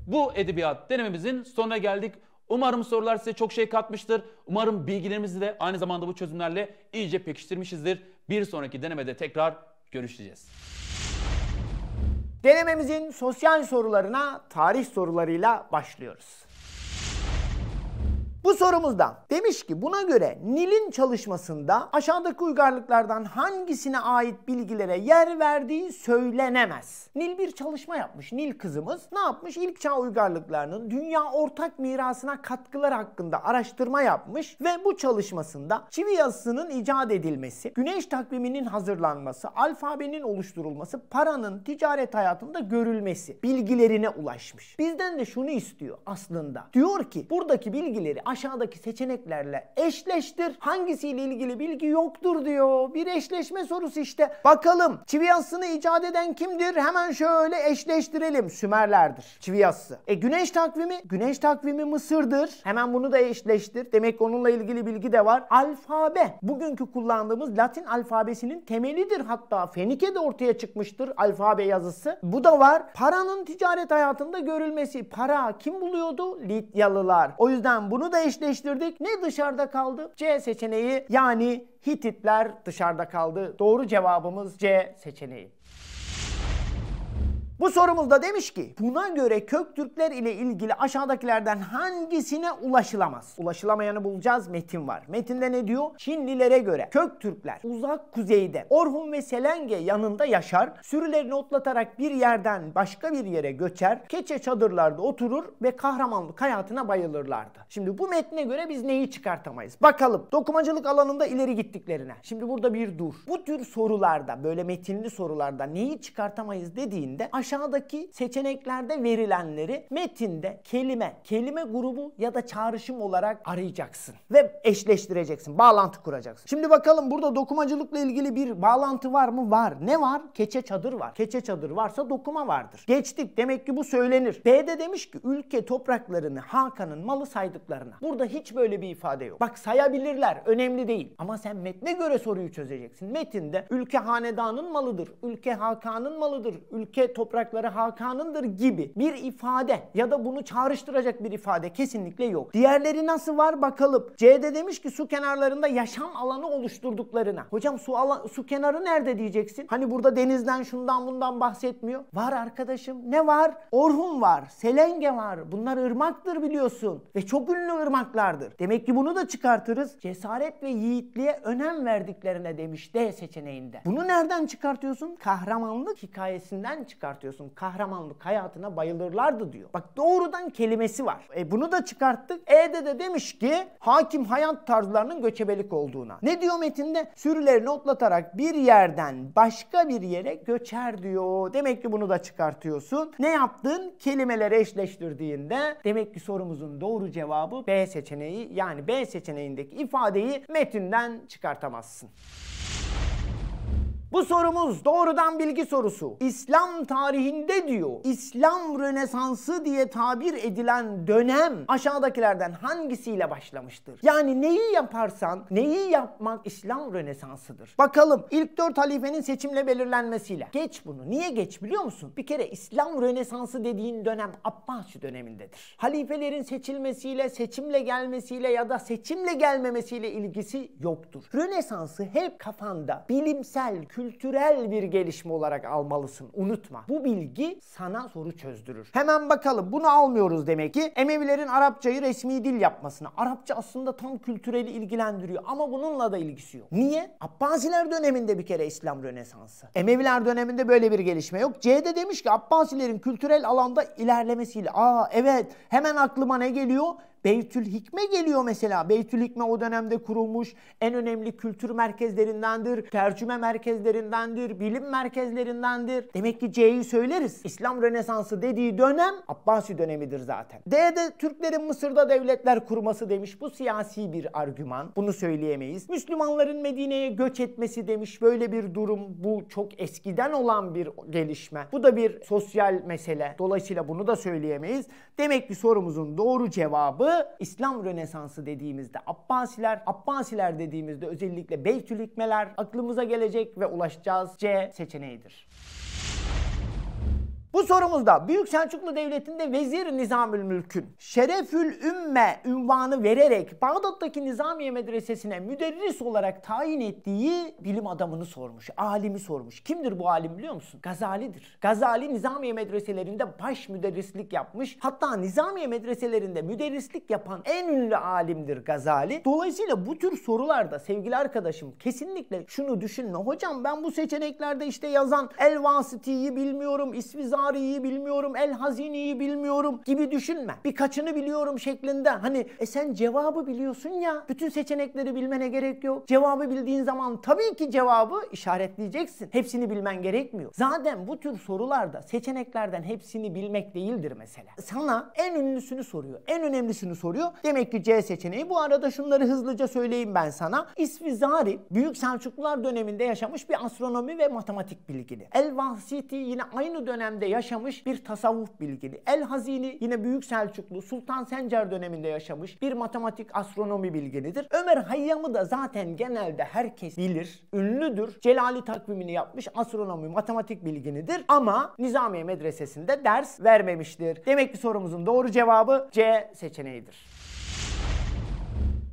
Bu edebiyat denememizin sonuna geldik. Umarım sorular size çok şey katmıştır. Umarım bilgilerimizi de aynı zamanda bu çözümlerle iyice pekiştirmişizdir. Bir sonraki denemede tekrar görüşeceğiz. Denememizin sosyal sorularına tarih sorularıyla başlıyoruz. Bu sorumuzda demiş ki buna göre Nil'in çalışmasında aşağıdaki uygarlıklardan hangisine ait bilgilere yer verdiği söylenemez. Nil bir çalışma yapmış. Nil kızımız ne yapmış? İlk çağ uygarlıklarının dünya ortak mirasına katkılar hakkında araştırma yapmış ve bu çalışmasında çivi yazısının icat edilmesi, güneş takviminin hazırlanması, alfabenin oluşturulması, paranın ticaret hayatında görülmesi bilgilerine ulaşmış. Bizden de şunu istiyor aslında. Diyor ki buradaki bilgileri aşağıdaki seçeneklerle eşleştir. Hangisiyle ilgili bilgi yoktur diyor. Bir eşleşme sorusu işte. Bakalım çivi yazısını icat eden kimdir? Hemen şöyle eşleştirelim. Sümerlerdir çivi yazısı. E güneş takvimi? Güneş takvimi Mısır'dır. Hemen bunu da eşleştir. Demek ki onunla ilgili bilgi de var. Alfabe. Bugünkü kullandığımız Latin alfabesinin temelidir. Hatta Fenike'de ortaya çıkmıştır alfabe yazısı. Bu da var. Paranın ticaret hayatında görülmesi. Para kim buluyordu? Lidyalılar. O yüzden bunu da eşleştirdik. Ne dışarıda kaldı? C seçeneği yani Hititler dışarıda kaldı. Doğru cevabımız C seçeneği. Bu sorumuzda demiş ki buna göre Köktürkler ile ilgili aşağıdakilerden hangisine ulaşılamaz? Ulaşılamayanı bulacağız metin var. Metinde ne diyor? Çinlilere göre Köktürkler uzak kuzeyde Orhun ve Selenge yanında yaşar. Sürülerini otlatarak bir yerden başka bir yere göçer. Keçe çadırlarda oturur ve kahramanlık hayatına bayılırlardı. Şimdi bu metne göre biz neyi çıkartamayız? Bakalım dokumacılık alanında ileri gittiklerine. Şimdi burada bir dur. Bu tür sorularda böyle metinli sorularda neyi çıkartamayız dediğinde aşağı aşağıdaki seçeneklerde verilenleri metinde kelime, kelime grubu ya da çağrışım olarak arayacaksın ve eşleştireceksin, bağlantı kuracaksın. Şimdi bakalım burada dokumacılıkla ilgili bir bağlantı var mı? Var. Ne var? Keçe çadır var. Keçe çadır varsa dokuma vardır. Geçtik. Demek ki bu söylenir. B de demiş ki ülke topraklarını Hakan'ın malı saydıklarına. Burada hiç böyle bir ifade yok. Bak sayabilirler. Önemli değil. Ama sen metne göre soruyu çözeceksin. Metinde ülke hanedanın malıdır. Ülke Hakan'ın malıdır. Ülke toprak toprakları Hakan'ındır gibi bir ifade ya da bunu çağrıştıracak bir ifade kesinlikle yok. Diğerleri nasıl var bakalım. C'de demiş ki su kenarlarında yaşam alanı oluşturduklarına. Hocam su alan, su kenarı nerede diyeceksin? Hani burada denizden şundan bundan bahsetmiyor. Var arkadaşım. Ne var? Orhun var, Selenge var. Bunlar ırmaktır biliyorsun ve çok ünlü ırmaklardır. Demek ki bunu da çıkartırız. Cesaret ve yiğitliğe önem verdiklerine demiş D seçeneğinde. Bunu nereden çıkartıyorsun? Kahramanlık hikayesinden çıkartıyorsun bahsediyorsun? Kahramanlık hayatına bayılırlardı diyor. Bak doğrudan kelimesi var. E bunu da çıkarttık. E'de de demiş ki hakim hayat tarzlarının göçebelik olduğuna. Ne diyor metinde? Sürülerini otlatarak bir yerden başka bir yere göçer diyor. Demek ki bunu da çıkartıyorsun. Ne yaptın? Kelimeleri eşleştirdiğinde demek ki sorumuzun doğru cevabı B seçeneği. Yani B seçeneğindeki ifadeyi metinden çıkartamazsın. Bu sorumuz doğrudan bilgi sorusu. İslam tarihinde diyor İslam Rönesansı diye tabir edilen dönem aşağıdakilerden hangisiyle başlamıştır? Yani neyi yaparsan neyi yapmak İslam Rönesansıdır. Bakalım ilk dört halifenin seçimle belirlenmesiyle. Geç bunu. Niye geç biliyor musun? Bir kere İslam Rönesansı dediğin dönem Abbasi dönemindedir. Halifelerin seçilmesiyle, seçimle gelmesiyle ya da seçimle gelmemesiyle ilgisi yoktur. Rönesansı hep kafanda bilimsel, kültürel kültürel bir gelişme olarak almalısın. Unutma. Bu bilgi sana soru çözdürür. Hemen bakalım. Bunu almıyoruz demek ki. Emevilerin Arapçayı resmi dil yapmasını. Arapça aslında tam kültüreli ilgilendiriyor ama bununla da ilgisi yok. Niye? Abbasiler döneminde bir kere İslam Rönesansı. Emeviler döneminde böyle bir gelişme yok. C'de demiş ki Abbasilerin kültürel alanda ilerlemesiyle. Aa evet hemen aklıma ne geliyor? Beytül Hikme geliyor mesela. Beytül Hikme o dönemde kurulmuş en önemli kültür merkezlerindendir, tercüme merkezlerindendir, bilim merkezlerindendir. Demek ki C'yi söyleriz. İslam Rönesansı dediği dönem Abbasi dönemidir zaten. D'de Türklerin Mısır'da devletler kurması demiş. Bu siyasi bir argüman. Bunu söyleyemeyiz. Müslümanların Medine'ye göç etmesi demiş. Böyle bir durum bu çok eskiden olan bir gelişme. Bu da bir sosyal mesele. Dolayısıyla bunu da söyleyemeyiz. Demek ki sorumuzun doğru cevabı çağı İslam Rönesansı dediğimizde Abbasiler, Abbasiler dediğimizde özellikle Beytül Beytülhikmeler aklımıza gelecek ve ulaşacağız C seçeneğidir. Bu sorumuzda Büyük Selçuklu Devleti'nde Vezir Nizamül Mülk'ün Şerefül Ümme ünvanı vererek Bağdat'taki Nizamiye Medresesi'ne müderris olarak tayin ettiği bilim adamını sormuş, alimi sormuş. Kimdir bu alim biliyor musun? Gazali'dir. Gazali Nizamiye medreselerinde baş müderrislik yapmış. Hatta Nizamiye medreselerinde müderrislik yapan en ünlü alimdir Gazali. Dolayısıyla bu tür sorularda sevgili arkadaşım kesinlikle şunu düşünme. Hocam ben bu seçeneklerde işte yazan El Vasiti'yi bilmiyorum, İsviza Şari'yi bilmiyorum, El Hazini'yi bilmiyorum gibi düşünme. Birkaçını biliyorum şeklinde. Hani e sen cevabı biliyorsun ya. Bütün seçenekleri bilmene gerek yok. Cevabı bildiğin zaman tabii ki cevabı işaretleyeceksin. Hepsini bilmen gerekmiyor. Zaten bu tür sorularda seçeneklerden hepsini bilmek değildir mesela. Sana en ünlüsünü soruyor. En önemlisini soruyor. Demek ki C seçeneği. Bu arada şunları hızlıca söyleyeyim ben sana. İsfizari Büyük Selçuklular döneminde yaşamış bir astronomi ve matematik bilgini. El Vahsiti yine aynı dönemde yaşamış bir tasavvuf bilgini. El Hazini yine Büyük Selçuklu Sultan Sencer döneminde yaşamış bir matematik astronomi bilginidir. Ömer Hayyam'ı da zaten genelde herkes bilir, ünlüdür. Celali takvimini yapmış astronomi, matematik bilginidir ama Nizamiye Medresesi'nde ders vermemiştir. Demek ki sorumuzun doğru cevabı C seçeneğidir.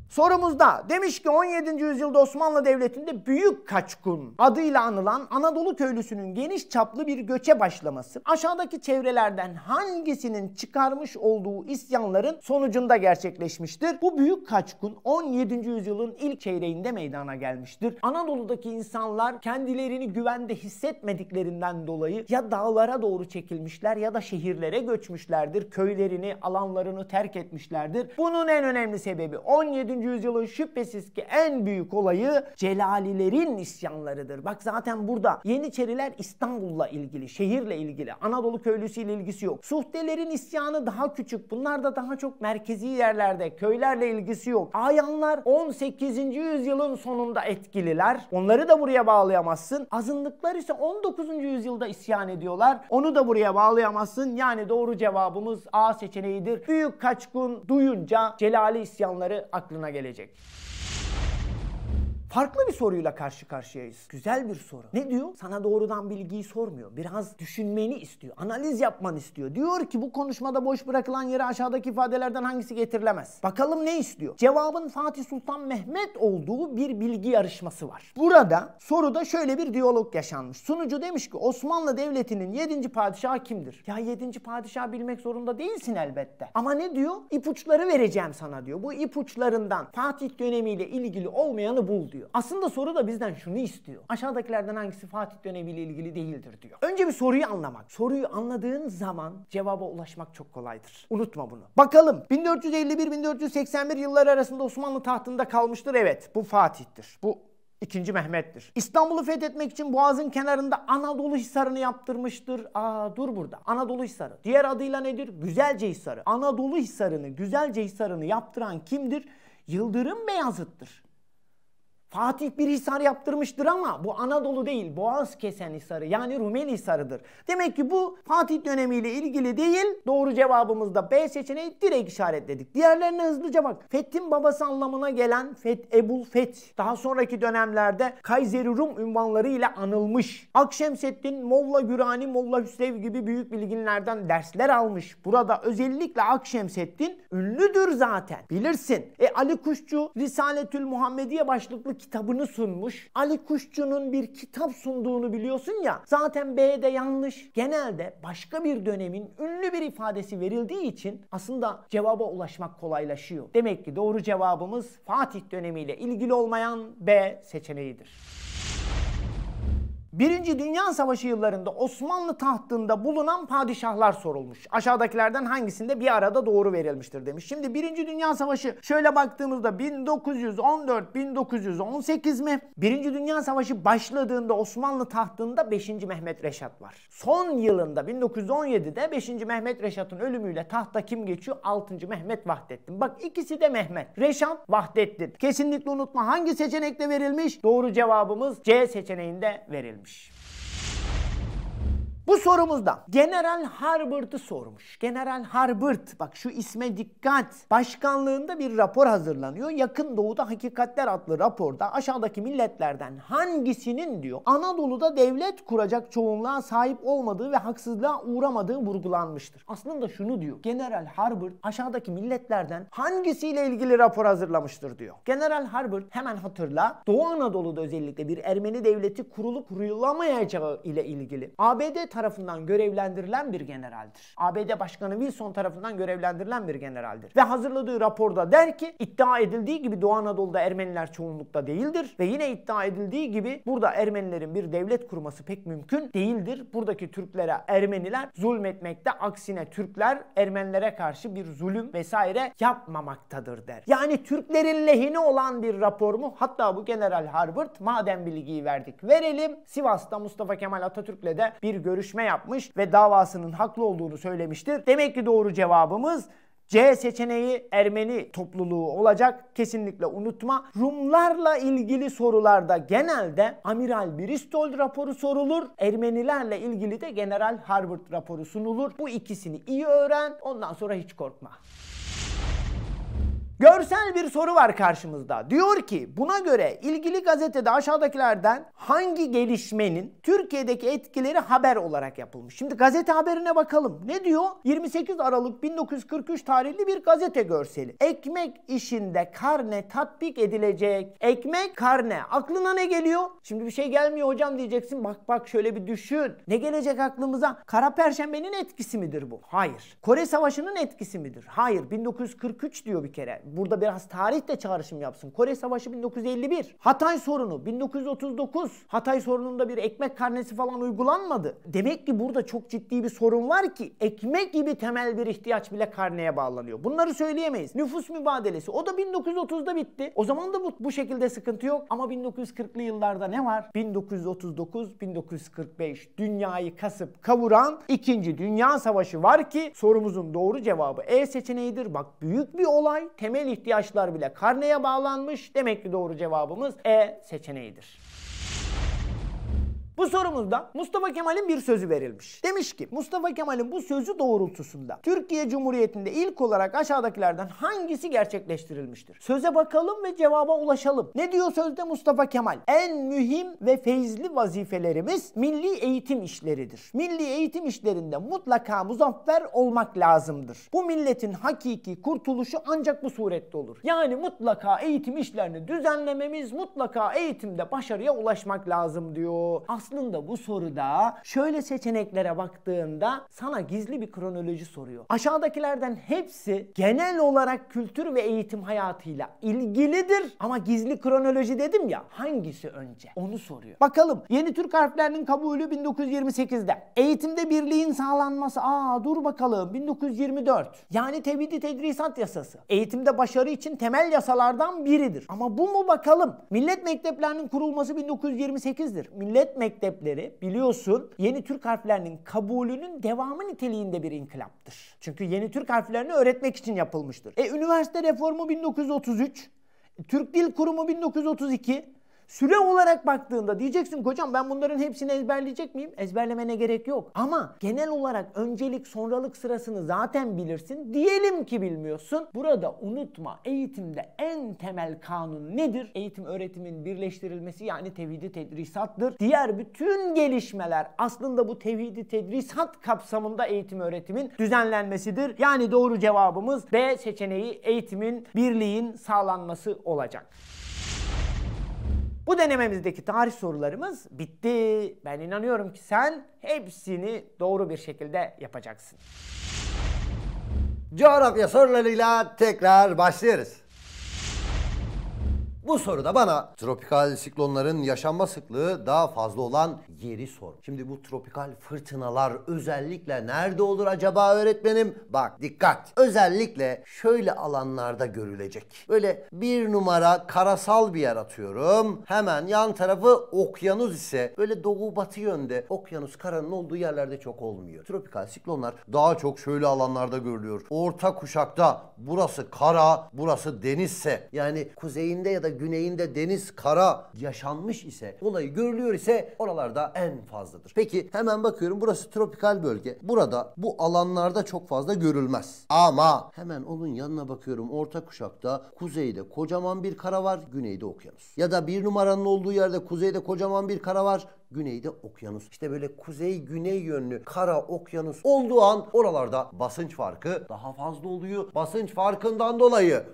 Sorumuzda demiş ki 17. yüzyılda Osmanlı Devleti'nde Büyük Kaçkun adıyla anılan Anadolu köylüsünün geniş çaplı bir göçe başlaması aşağıdaki çevrelerden hangisinin çıkarmış olduğu isyanların sonucunda gerçekleşmiştir? Bu Büyük Kaçkun 17. yüzyılın ilk çeyreğinde meydana gelmiştir. Anadolu'daki insanlar kendilerini güvende hissetmediklerinden dolayı ya dağlara doğru çekilmişler ya da şehirlere göçmüşlerdir. Köylerini, alanlarını terk etmişlerdir. Bunun en önemli sebebi 17 yüzyılın şüphesiz ki en büyük olayı Celalilerin isyanlarıdır. Bak zaten burada Yeniçeriler İstanbul'la ilgili, şehirle ilgili, Anadolu köylüsüyle ilgisi yok. Suhtelerin isyanı daha küçük. Bunlar da daha çok merkezi yerlerde, köylerle ilgisi yok. Ayanlar 18. yüzyılın sonunda etkililer. Onları da buraya bağlayamazsın. Azınlıklar ise 19. yüzyılda isyan ediyorlar. Onu da buraya bağlayamazsın. Yani doğru cevabımız A seçeneğidir. Büyük Kaçkun duyunca Celali isyanları aklına gelecek. Farklı bir soruyla karşı karşıyayız. Güzel bir soru. Ne diyor? Sana doğrudan bilgiyi sormuyor. Biraz düşünmeni istiyor. Analiz yapmanı istiyor. Diyor ki bu konuşmada boş bırakılan yere aşağıdaki ifadelerden hangisi getirilemez? Bakalım ne istiyor? Cevabın Fatih Sultan Mehmet olduğu bir bilgi yarışması var. Burada soruda şöyle bir diyalog yaşanmış. Sunucu demiş ki Osmanlı Devleti'nin 7. padişahı kimdir? Ya 7. padişah bilmek zorunda değilsin elbette. Ama ne diyor? İpuçları vereceğim sana diyor. Bu ipuçlarından Fatih dönemiyle ilgili olmayanı bul diyor anlatıyor. Aslında soru da bizden şunu istiyor. Aşağıdakilerden hangisi Fatih dönemi ile ilgili değildir diyor. Önce bir soruyu anlamak. Soruyu anladığın zaman cevaba ulaşmak çok kolaydır. Unutma bunu. Bakalım 1451-1481 yılları arasında Osmanlı tahtında kalmıştır. Evet bu Fatih'tir. Bu İkinci Mehmet'tir. İstanbul'u fethetmek için Boğaz'ın kenarında Anadolu Hisarı'nı yaptırmıştır. Aa dur burada. Anadolu Hisarı. Diğer adıyla nedir? Güzelce Hisarı. Anadolu Hisarı'nı, Güzelce Hisarı'nı yaptıran kimdir? Yıldırım Beyazıt'tır. Fatih bir hisar yaptırmıştır ama bu Anadolu değil Boğaz kesen hisarı yani Rumeli hisarıdır. Demek ki bu Fatih dönemiyle ilgili değil doğru cevabımızda B seçeneği direkt işaretledik. Diğerlerine hızlıca bak. Fethin babası anlamına gelen Feth Ebul Feth daha sonraki dönemlerde Kayseri Rum ünvanları ile anılmış. Akşemseddin Molla Gürani Molla Hüsrev gibi büyük bilginlerden dersler almış. Burada özellikle Akşemseddin ünlüdür zaten bilirsin. E Ali Kuşçu Risaletül Muhammediye başlıklı kitabını sunmuş. Ali Kuşçu'nun bir kitap sunduğunu biliyorsun ya. Zaten B'de yanlış. Genelde başka bir dönemin ünlü bir ifadesi verildiği için aslında cevaba ulaşmak kolaylaşıyor. Demek ki doğru cevabımız Fatih dönemiyle ilgili olmayan B seçeneğidir. Birinci Dünya Savaşı yıllarında Osmanlı tahtında bulunan padişahlar sorulmuş. Aşağıdakilerden hangisinde bir arada doğru verilmiştir demiş. Şimdi Birinci Dünya Savaşı şöyle baktığımızda 1914-1918 mi? Birinci Dünya Savaşı başladığında Osmanlı tahtında 5. Mehmet Reşat var. Son yılında 1917'de 5. Mehmet Reşat'ın ölümüyle tahta kim geçiyor? 6. Mehmet Vahdettin. Bak ikisi de Mehmet. Reşat Vahdettin. Kesinlikle unutma hangi seçenekte verilmiş? Doğru cevabımız C seçeneğinde verilmiş. kalmış. Bu sorumuzda General Harvard'ı sormuş. General Harvard bak şu isme dikkat. Başkanlığında bir rapor hazırlanıyor. Yakın Doğu'da Hakikatler adlı raporda aşağıdaki milletlerden hangisinin diyor Anadolu'da devlet kuracak çoğunluğa sahip olmadığı ve haksızlığa uğramadığı vurgulanmıştır. Aslında şunu diyor. General Harvard aşağıdaki milletlerden hangisiyle ilgili rapor hazırlamıştır diyor. General Harvard hemen hatırla Doğu Anadolu'da özellikle bir Ermeni devleti kurulup kurulamayacağı ile ilgili ABD tarafından görevlendirilen bir generaldir. ABD Başkanı Wilson tarafından görevlendirilen bir generaldir. Ve hazırladığı raporda der ki iddia edildiği gibi Doğu Anadolu'da Ermeniler çoğunlukta değildir ve yine iddia edildiği gibi burada Ermenilerin bir devlet kurması pek mümkün değildir. Buradaki Türklere Ermeniler zulmetmekte aksine Türkler Ermenilere karşı bir zulüm vesaire yapmamaktadır der. Yani Türklerin lehine olan bir rapor mu? Hatta bu General Harvard madem bilgiyi verdik verelim. Sivas'ta Mustafa Kemal Atatürk'le de bir görüş görüşme yapmış ve davasının haklı olduğunu söylemiştir. Demek ki doğru cevabımız C seçeneği Ermeni topluluğu olacak. Kesinlikle unutma. Rumlarla ilgili sorularda genelde Amiral Bristol raporu sorulur. Ermenilerle ilgili de General Harvard raporu sunulur. Bu ikisini iyi öğren. Ondan sonra hiç korkma. Görsel bir soru var karşımızda. Diyor ki buna göre ilgili gazetede aşağıdakilerden hangi gelişmenin Türkiye'deki etkileri haber olarak yapılmış? Şimdi gazete haberine bakalım. Ne diyor? 28 Aralık 1943 tarihli bir gazete görseli. Ekmek işinde karne tatbik edilecek. Ekmek karne. Aklına ne geliyor? Şimdi bir şey gelmiyor hocam diyeceksin. Bak bak şöyle bir düşün. Ne gelecek aklımıza? Kara Perşembe'nin etkisi midir bu? Hayır. Kore Savaşı'nın etkisi midir? Hayır. 1943 diyor bir kere burada biraz tarih de çağrışım yapsın. Kore Savaşı 1951. Hatay sorunu 1939. Hatay sorununda bir ekmek karnesi falan uygulanmadı. Demek ki burada çok ciddi bir sorun var ki ekmek gibi temel bir ihtiyaç bile karneye bağlanıyor. Bunları söyleyemeyiz. Nüfus mübadelesi o da 1930'da bitti. O zaman da bu, bu şekilde sıkıntı yok. Ama 1940'lı yıllarda ne var? 1939-1945 dünyayı kasıp kavuran 2. Dünya Savaşı var ki sorumuzun doğru cevabı E seçeneğidir. Bak büyük bir olay. Temel temel ihtiyaçlar bile karneye bağlanmış. Demek ki doğru cevabımız E seçeneğidir. Bu sorumuzda Mustafa Kemal'in bir sözü verilmiş. Demiş ki Mustafa Kemal'in bu sözü doğrultusunda Türkiye Cumhuriyeti'nde ilk olarak aşağıdakilerden hangisi gerçekleştirilmiştir? Söze bakalım ve cevaba ulaşalım. Ne diyor sözde Mustafa Kemal? En mühim ve feyizli vazifelerimiz milli eğitim işleridir. Milli eğitim işlerinde mutlaka muzaffer olmak lazımdır. Bu milletin hakiki kurtuluşu ancak bu surette olur. Yani mutlaka eğitim işlerini düzenlememiz, mutlaka eğitimde başarıya ulaşmak lazım diyor aslında bu soruda şöyle seçeneklere baktığında sana gizli bir kronoloji soruyor. Aşağıdakilerden hepsi genel olarak kültür ve eğitim hayatıyla ilgilidir ama gizli kronoloji dedim ya hangisi önce onu soruyor. Bakalım yeni Türk harflerinin kabulü 1928'de. Eğitimde birliğin sağlanması aa dur bakalım 1924. Yani tebidi tedrisat yasası. Eğitimde başarı için temel yasalardan biridir. Ama bu mu bakalım? Millet mekteplerinin kurulması 1928'dir. Millet mekteplerinin mektepleri biliyorsun yeni Türk harflerinin kabulünün devamı niteliğinde bir inkılaptır. Çünkü yeni Türk harflerini öğretmek için yapılmıştır. E üniversite reformu 1933, Türk Dil Kurumu 1932, Süre olarak baktığında diyeceksin hocam ben bunların hepsini ezberleyecek miyim? Ezberlemene gerek yok. Ama genel olarak öncelik sonralık sırasını zaten bilirsin. Diyelim ki bilmiyorsun. Burada unutma eğitimde en temel kanun nedir? Eğitim öğretimin birleştirilmesi yani tevhidi tedrisattır. Diğer bütün gelişmeler aslında bu tevhidi tedrisat kapsamında eğitim öğretimin düzenlenmesidir. Yani doğru cevabımız B seçeneği eğitimin birliğin sağlanması olacak. Bu denememizdeki tarih sorularımız bitti. Ben inanıyorum ki sen hepsini doğru bir şekilde yapacaksın. Coğrafya sorularıyla tekrar başlıyoruz. Bu soruda bana tropikal siklonların yaşanma sıklığı daha fazla olan yeri sor. Şimdi bu tropikal fırtınalar özellikle nerede olur acaba öğretmenim? Bak dikkat. Özellikle şöyle alanlarda görülecek. Böyle bir numara karasal bir yer atıyorum. Hemen yan tarafı okyanus ise böyle doğu batı yönde okyanus karanın olduğu yerlerde çok olmuyor. Tropikal siklonlar daha çok şöyle alanlarda görülüyor. Orta kuşakta burası kara, burası denizse yani kuzeyinde ya da güneyinde deniz, kara yaşanmış ise, olayı görülüyor ise oralarda en fazladır. Peki hemen bakıyorum burası tropikal bölge. Burada bu alanlarda çok fazla görülmez. Ama hemen onun yanına bakıyorum orta kuşakta kuzeyde kocaman bir kara var, güneyde okyanus. Ya da bir numaranın olduğu yerde kuzeyde kocaman bir kara var, güneyde okyanus. İşte böyle kuzey güney yönlü kara okyanus olduğu an oralarda basınç farkı daha fazla oluyor. Basınç farkından dolayı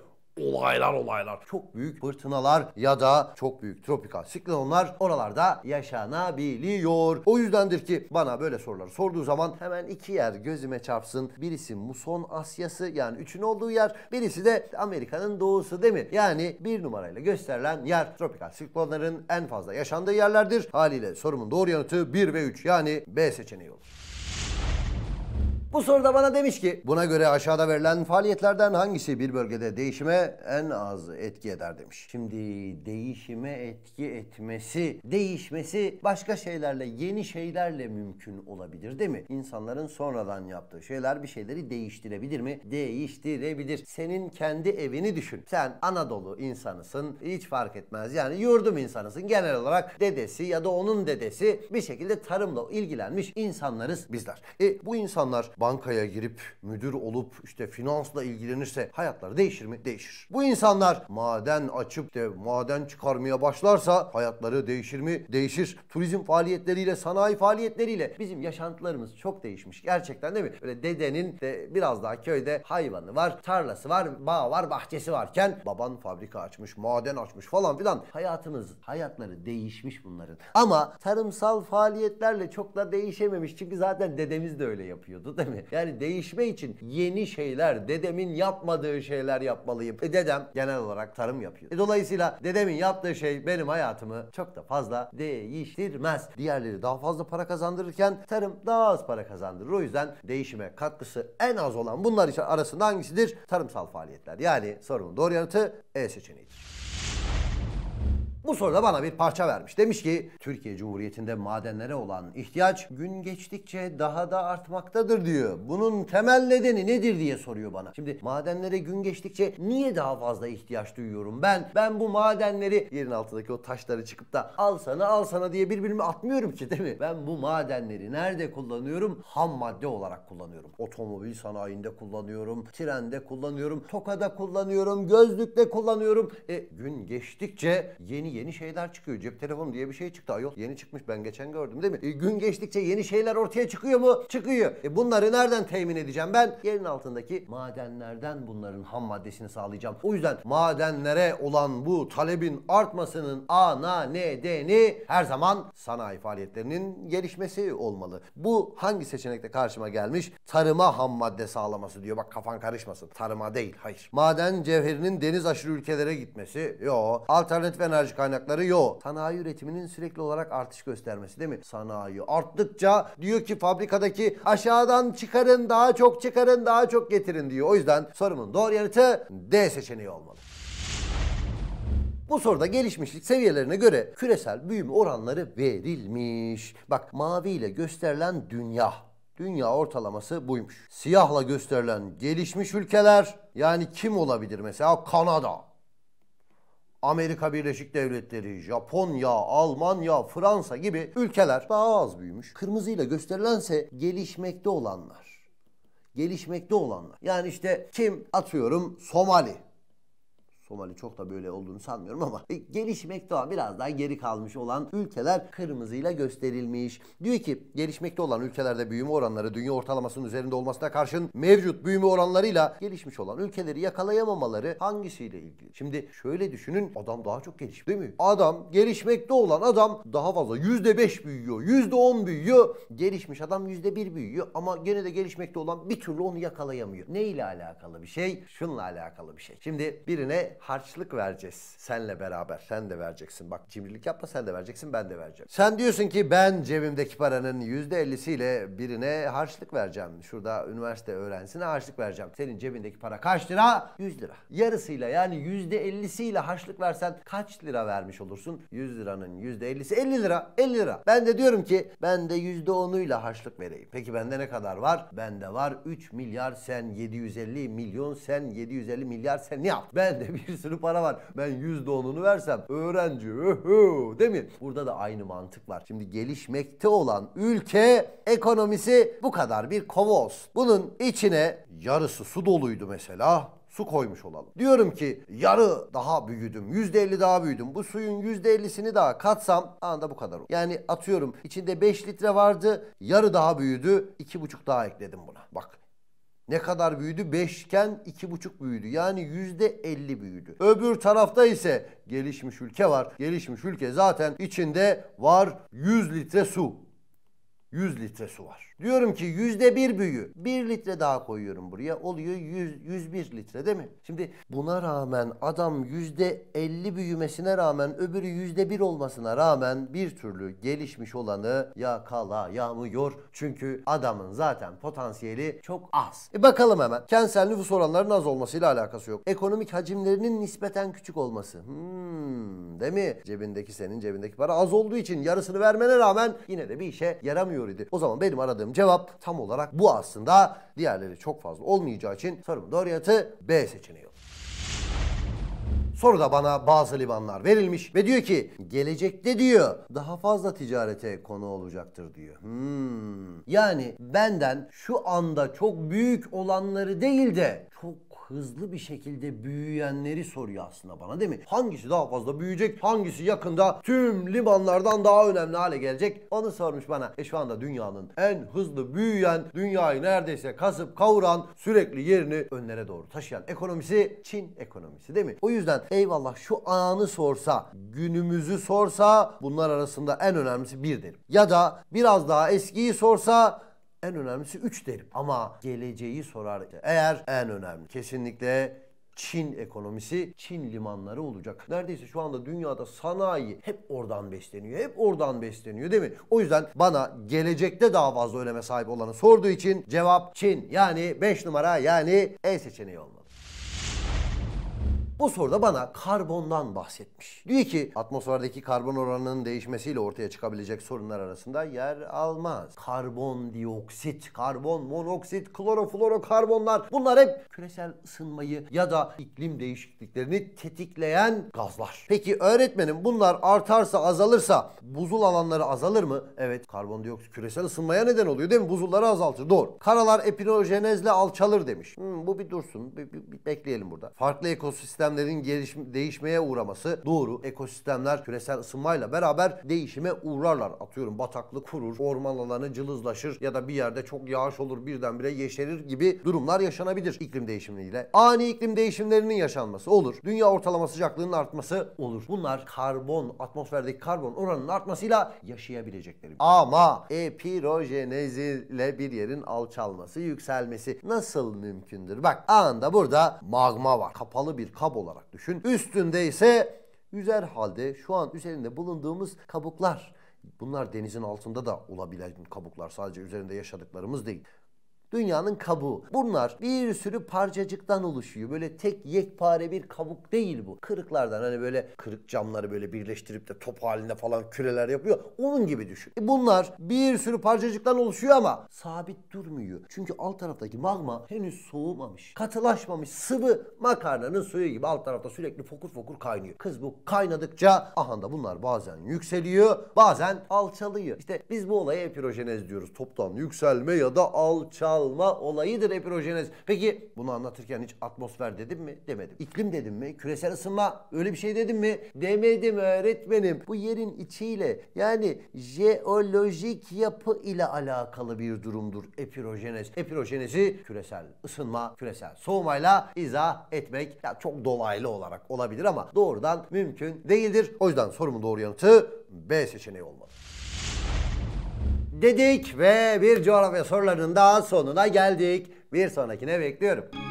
olaylar olaylar. Çok büyük fırtınalar ya da çok büyük tropikal siklonlar oralarda yaşanabiliyor. O yüzdendir ki bana böyle soruları sorduğu zaman hemen iki yer gözüme çarpsın. Birisi Muson Asyası yani üçün olduğu yer. Birisi de Amerika'nın doğusu değil mi? Yani bir numarayla gösterilen yer tropikal siklonların en fazla yaşandığı yerlerdir. Haliyle sorumun doğru yanıtı 1 ve 3 yani B seçeneği olur. Bu soruda bana demiş ki buna göre aşağıda verilen faaliyetlerden hangisi bir bölgede değişime en az etki eder demiş. Şimdi değişime etki etmesi, değişmesi başka şeylerle, yeni şeylerle mümkün olabilir değil mi? İnsanların sonradan yaptığı şeyler bir şeyleri değiştirebilir mi? Değiştirebilir. Senin kendi evini düşün. Sen Anadolu insanısın, hiç fark etmez. Yani yurdum insanısın. Genel olarak dedesi ya da onun dedesi bir şekilde tarımla ilgilenmiş insanlarız bizler. E bu insanlar bankaya girip müdür olup işte finansla ilgilenirse hayatları değişir mi? Değişir. Bu insanlar maden açıp de maden çıkarmaya başlarsa hayatları değişir mi? Değişir. Turizm faaliyetleriyle, sanayi faaliyetleriyle bizim yaşantılarımız çok değişmiş. Gerçekten değil mi? Böyle dedenin de biraz daha köyde hayvanı var, tarlası var, bağ var, bahçesi varken baban fabrika açmış, maden açmış falan filan. Hayatımız, hayatları değişmiş bunların. Ama tarımsal faaliyetlerle çok da değişememiş. Çünkü zaten dedemiz de öyle yapıyordu değil mi? mi? Yani değişme için yeni şeyler, dedemin yapmadığı şeyler yapmalıyım. E dedem genel olarak tarım yapıyor. E dolayısıyla dedemin yaptığı şey benim hayatımı çok da fazla değiştirmez. Diğerleri daha fazla para kazandırırken tarım daha az para kazandırır. O yüzden değişime katkısı en az olan bunlar arasında hangisidir? Tarımsal faaliyetler. Yani sorunun doğru yanıtı E seçeneği. Bu soruda bana bir parça vermiş. Demiş ki Türkiye Cumhuriyeti'nde madenlere olan ihtiyaç gün geçtikçe daha da artmaktadır diyor. Bunun temel nedeni nedir diye soruyor bana. Şimdi madenlere gün geçtikçe niye daha fazla ihtiyaç duyuyorum ben? Ben bu madenleri yerin altındaki o taşları çıkıp da al sana al sana diye birbirime atmıyorum ki değil mi? Ben bu madenleri nerede kullanıyorum? Ham madde olarak kullanıyorum. Otomobil sanayinde kullanıyorum, trende kullanıyorum, tokada kullanıyorum, gözlükte kullanıyorum. E gün geçtikçe yeni yeni şeyler çıkıyor. Cep telefonu diye bir şey çıktı. Ayol yeni çıkmış ben geçen gördüm değil mi? E, gün geçtikçe yeni şeyler ortaya çıkıyor mu? Çıkıyor. E, bunları nereden temin edeceğim ben? Yerin altındaki madenlerden bunların ham maddesini sağlayacağım. O yüzden madenlere olan bu talebin artmasının ana nedeni her zaman sanayi faaliyetlerinin gelişmesi olmalı. Bu hangi seçenekte karşıma gelmiş? Tarıma ham madde sağlaması diyor. Bak kafan karışmasın. Tarıma değil. Hayır. Maden cevherinin deniz aşırı ülkelere gitmesi. Yo. Alternatif enerji kaynakları yok. Sanayi üretiminin sürekli olarak artış göstermesi değil mi? Sanayi arttıkça diyor ki fabrikadaki aşağıdan çıkarın daha çok çıkarın daha çok getirin diyor. O yüzden sorumun doğru yanıtı D seçeneği olmalı. Bu soruda gelişmişlik seviyelerine göre küresel büyüme oranları verilmiş. Bak mavi ile gösterilen dünya. Dünya ortalaması buymuş. Siyahla gösterilen gelişmiş ülkeler yani kim olabilir mesela Kanada, Amerika Birleşik Devletleri, Japonya, Almanya, Fransa gibi ülkeler daha az büyümüş. Kırmızıyla gösterilense gelişmekte olanlar. Gelişmekte olanlar. Yani işte kim atıyorum Somali Somali çok da böyle olduğunu sanmıyorum ama e, gelişmekte olan biraz daha geri kalmış olan ülkeler kırmızıyla gösterilmiş. Diyor ki gelişmekte olan ülkelerde büyüme oranları dünya ortalamasının üzerinde olmasına karşın mevcut büyüme oranlarıyla gelişmiş olan ülkeleri yakalayamamaları hangisiyle ilgili? Şimdi şöyle düşünün adam daha çok gelişmiş değil mi? Adam gelişmekte olan adam daha fazla %5 büyüyor, %10 büyüyor. Gelişmiş adam %1 büyüyor ama gene de gelişmekte olan bir türlü onu yakalayamıyor. Ne ile alakalı bir şey? Şunla alakalı bir şey. Şimdi birine harçlık vereceğiz. Senle beraber. Sen de vereceksin. Bak cimrilik yapma sen de vereceksin ben de vereceğim. Sen diyorsun ki ben cebimdeki paranın %50'siyle birine harçlık vereceğim. Şurada üniversite öğrensine harçlık vereceğim. Senin cebindeki para kaç lira? 100 lira. Yarısıyla yani %50'siyle harçlık versen kaç lira vermiş olursun? 100 liranın %50'si 50 lira. 50 lira. Ben de diyorum ki ben de %10'uyla harçlık vereyim. Peki bende ne kadar var? Bende var 3 milyar sen 750 milyon sen 750 milyar sen ne yap? Ben de bir bir sürü para var. Ben yüzde onunu versem öğrenci öhö, değil mi? Burada da aynı mantık var. Şimdi gelişmekte olan ülke ekonomisi bu kadar bir kovos Bunun içine yarısı su doluydu mesela su koymuş olalım. Diyorum ki yarı daha büyüdüm, yüzde elli daha büyüdüm. Bu suyun yüzde ellisini daha katsam anda bu kadar olur. Yani atıyorum içinde beş litre vardı, yarı daha büyüdü, iki buçuk daha ekledim buna. Bak ne kadar büyüdü? 5 iken 2,5 büyüdü. Yani %50 büyüdü. Öbür tarafta ise gelişmiş ülke var. Gelişmiş ülke zaten içinde var 100 litre su. 100 litre su var. Diyorum ki yüzde bir büyü. Bir litre daha koyuyorum buraya. Oluyor 100, 101 litre değil mi? Şimdi buna rağmen adam yüzde 50 büyümesine rağmen öbürü yüzde bir olmasına rağmen bir türlü gelişmiş olanı ya ya kala yakalayamıyor. Çünkü adamın zaten potansiyeli çok az. E bakalım hemen. Kentsel nüfus oranlarının az olmasıyla alakası yok. Ekonomik hacimlerinin nispeten küçük olması. Hmm, değil mi? Cebindeki senin cebindeki para az olduğu için yarısını vermene rağmen yine de bir işe yaramıyor idi. O zaman benim aradığım Cevap tam olarak bu aslında. Diğerleri çok fazla olmayacağı için sorumun doğru yanıtı B seçeneği. Soruda bana bazı limanlar verilmiş ve diyor ki gelecekte diyor daha fazla ticarete konu olacaktır diyor. Hmm. Yani benden şu anda çok büyük olanları değil de çok hızlı bir şekilde büyüyenleri soruyor aslında bana değil mi? Hangisi daha fazla büyüyecek? Hangisi yakında tüm limanlardan daha önemli hale gelecek? Onu sormuş bana. E şu anda dünyanın en hızlı büyüyen, dünyayı neredeyse kasıp kavuran, sürekli yerini önlere doğru taşıyan ekonomisi Çin ekonomisi değil mi? O yüzden eyvallah şu anı sorsa, günümüzü sorsa bunlar arasında en önemlisi bir derim. Ya da biraz daha eskiyi sorsa en önemlisi 3 derim. Ama geleceği sorar. Eğer en önemli kesinlikle Çin ekonomisi, Çin limanları olacak. Neredeyse şu anda dünyada sanayi hep oradan besleniyor. Hep oradan besleniyor değil mi? O yüzden bana gelecekte daha fazla öneme sahip olanı sorduğu için cevap Çin. Yani 5 numara yani E seçeneği olmalı. Bu soruda bana karbondan bahsetmiş. Diyor ki atmosferdeki karbon oranının değişmesiyle ortaya çıkabilecek sorunlar arasında yer almaz. Karbondioksit, karbon monoksit, kloroflorokarbonlar bunlar hep küresel ısınmayı ya da iklim değişikliklerini tetikleyen gazlar. Peki öğretmenim bunlar artarsa azalırsa buzul alanları azalır mı? Evet karbondioksit küresel ısınmaya neden oluyor değil mi? Buzulları azaltır doğru. Karalar epinojenezle alçalır demiş. Hmm, bu bir dursun bir, bir, bir bekleyelim burada. Farklı ekosistem ekosistemlerin gelişim, değişmeye uğraması doğru. Ekosistemler küresel ısınmayla beraber değişime uğrarlar. Atıyorum bataklık kurur, orman alanı cılızlaşır ya da bir yerde çok yağış olur birdenbire yeşerir gibi durumlar yaşanabilir iklim değişimiyle. Ani iklim değişimlerinin yaşanması olur. Dünya ortalama sıcaklığının artması olur. Bunlar karbon, atmosferdeki karbon oranının artmasıyla yaşayabileceklerim. Ama epirojenezi ile bir yerin alçalması, yükselmesi nasıl mümkündür? Bak anında burada magma var. Kapalı bir kap kabı olarak düşün. Üstünde ise yüzer halde şu an üzerinde bulunduğumuz kabuklar. Bunlar denizin altında da olabilen kabuklar sadece üzerinde yaşadıklarımız değil. Dünyanın kabuğu. Bunlar bir sürü parçacıktan oluşuyor. Böyle tek yekpare bir kabuk değil bu. Kırıklardan hani böyle kırık camları böyle birleştirip de top halinde falan küreler yapıyor. Onun gibi düşün. E bunlar bir sürü parçacıktan oluşuyor ama sabit durmuyor. Çünkü alt taraftaki magma henüz soğumamış. Katılaşmamış sıvı makarnanın suyu gibi alt tarafta sürekli fokur fokur kaynıyor. Kız bu kaynadıkça aha da bunlar bazen yükseliyor bazen alçalıyor. İşte biz bu olaya epirojenez diyoruz. Toptan yükselme ya da alçal dağılma olayıdır epirojeniz. Peki bunu anlatırken hiç atmosfer dedim mi? Demedim. İklim dedim mi? Küresel ısınma öyle bir şey dedim mi? Demedim öğretmenim. Bu yerin içiyle yani jeolojik yapı ile alakalı bir durumdur epirojeniz. Epirojenizi küresel ısınma, küresel soğumayla izah etmek ya çok dolaylı olarak olabilir ama doğrudan mümkün değildir. O yüzden sorumun doğru yanıtı B seçeneği olmalı dedik ve bir coğrafya sorularının daha sonuna geldik. Bir sonrakine bekliyorum.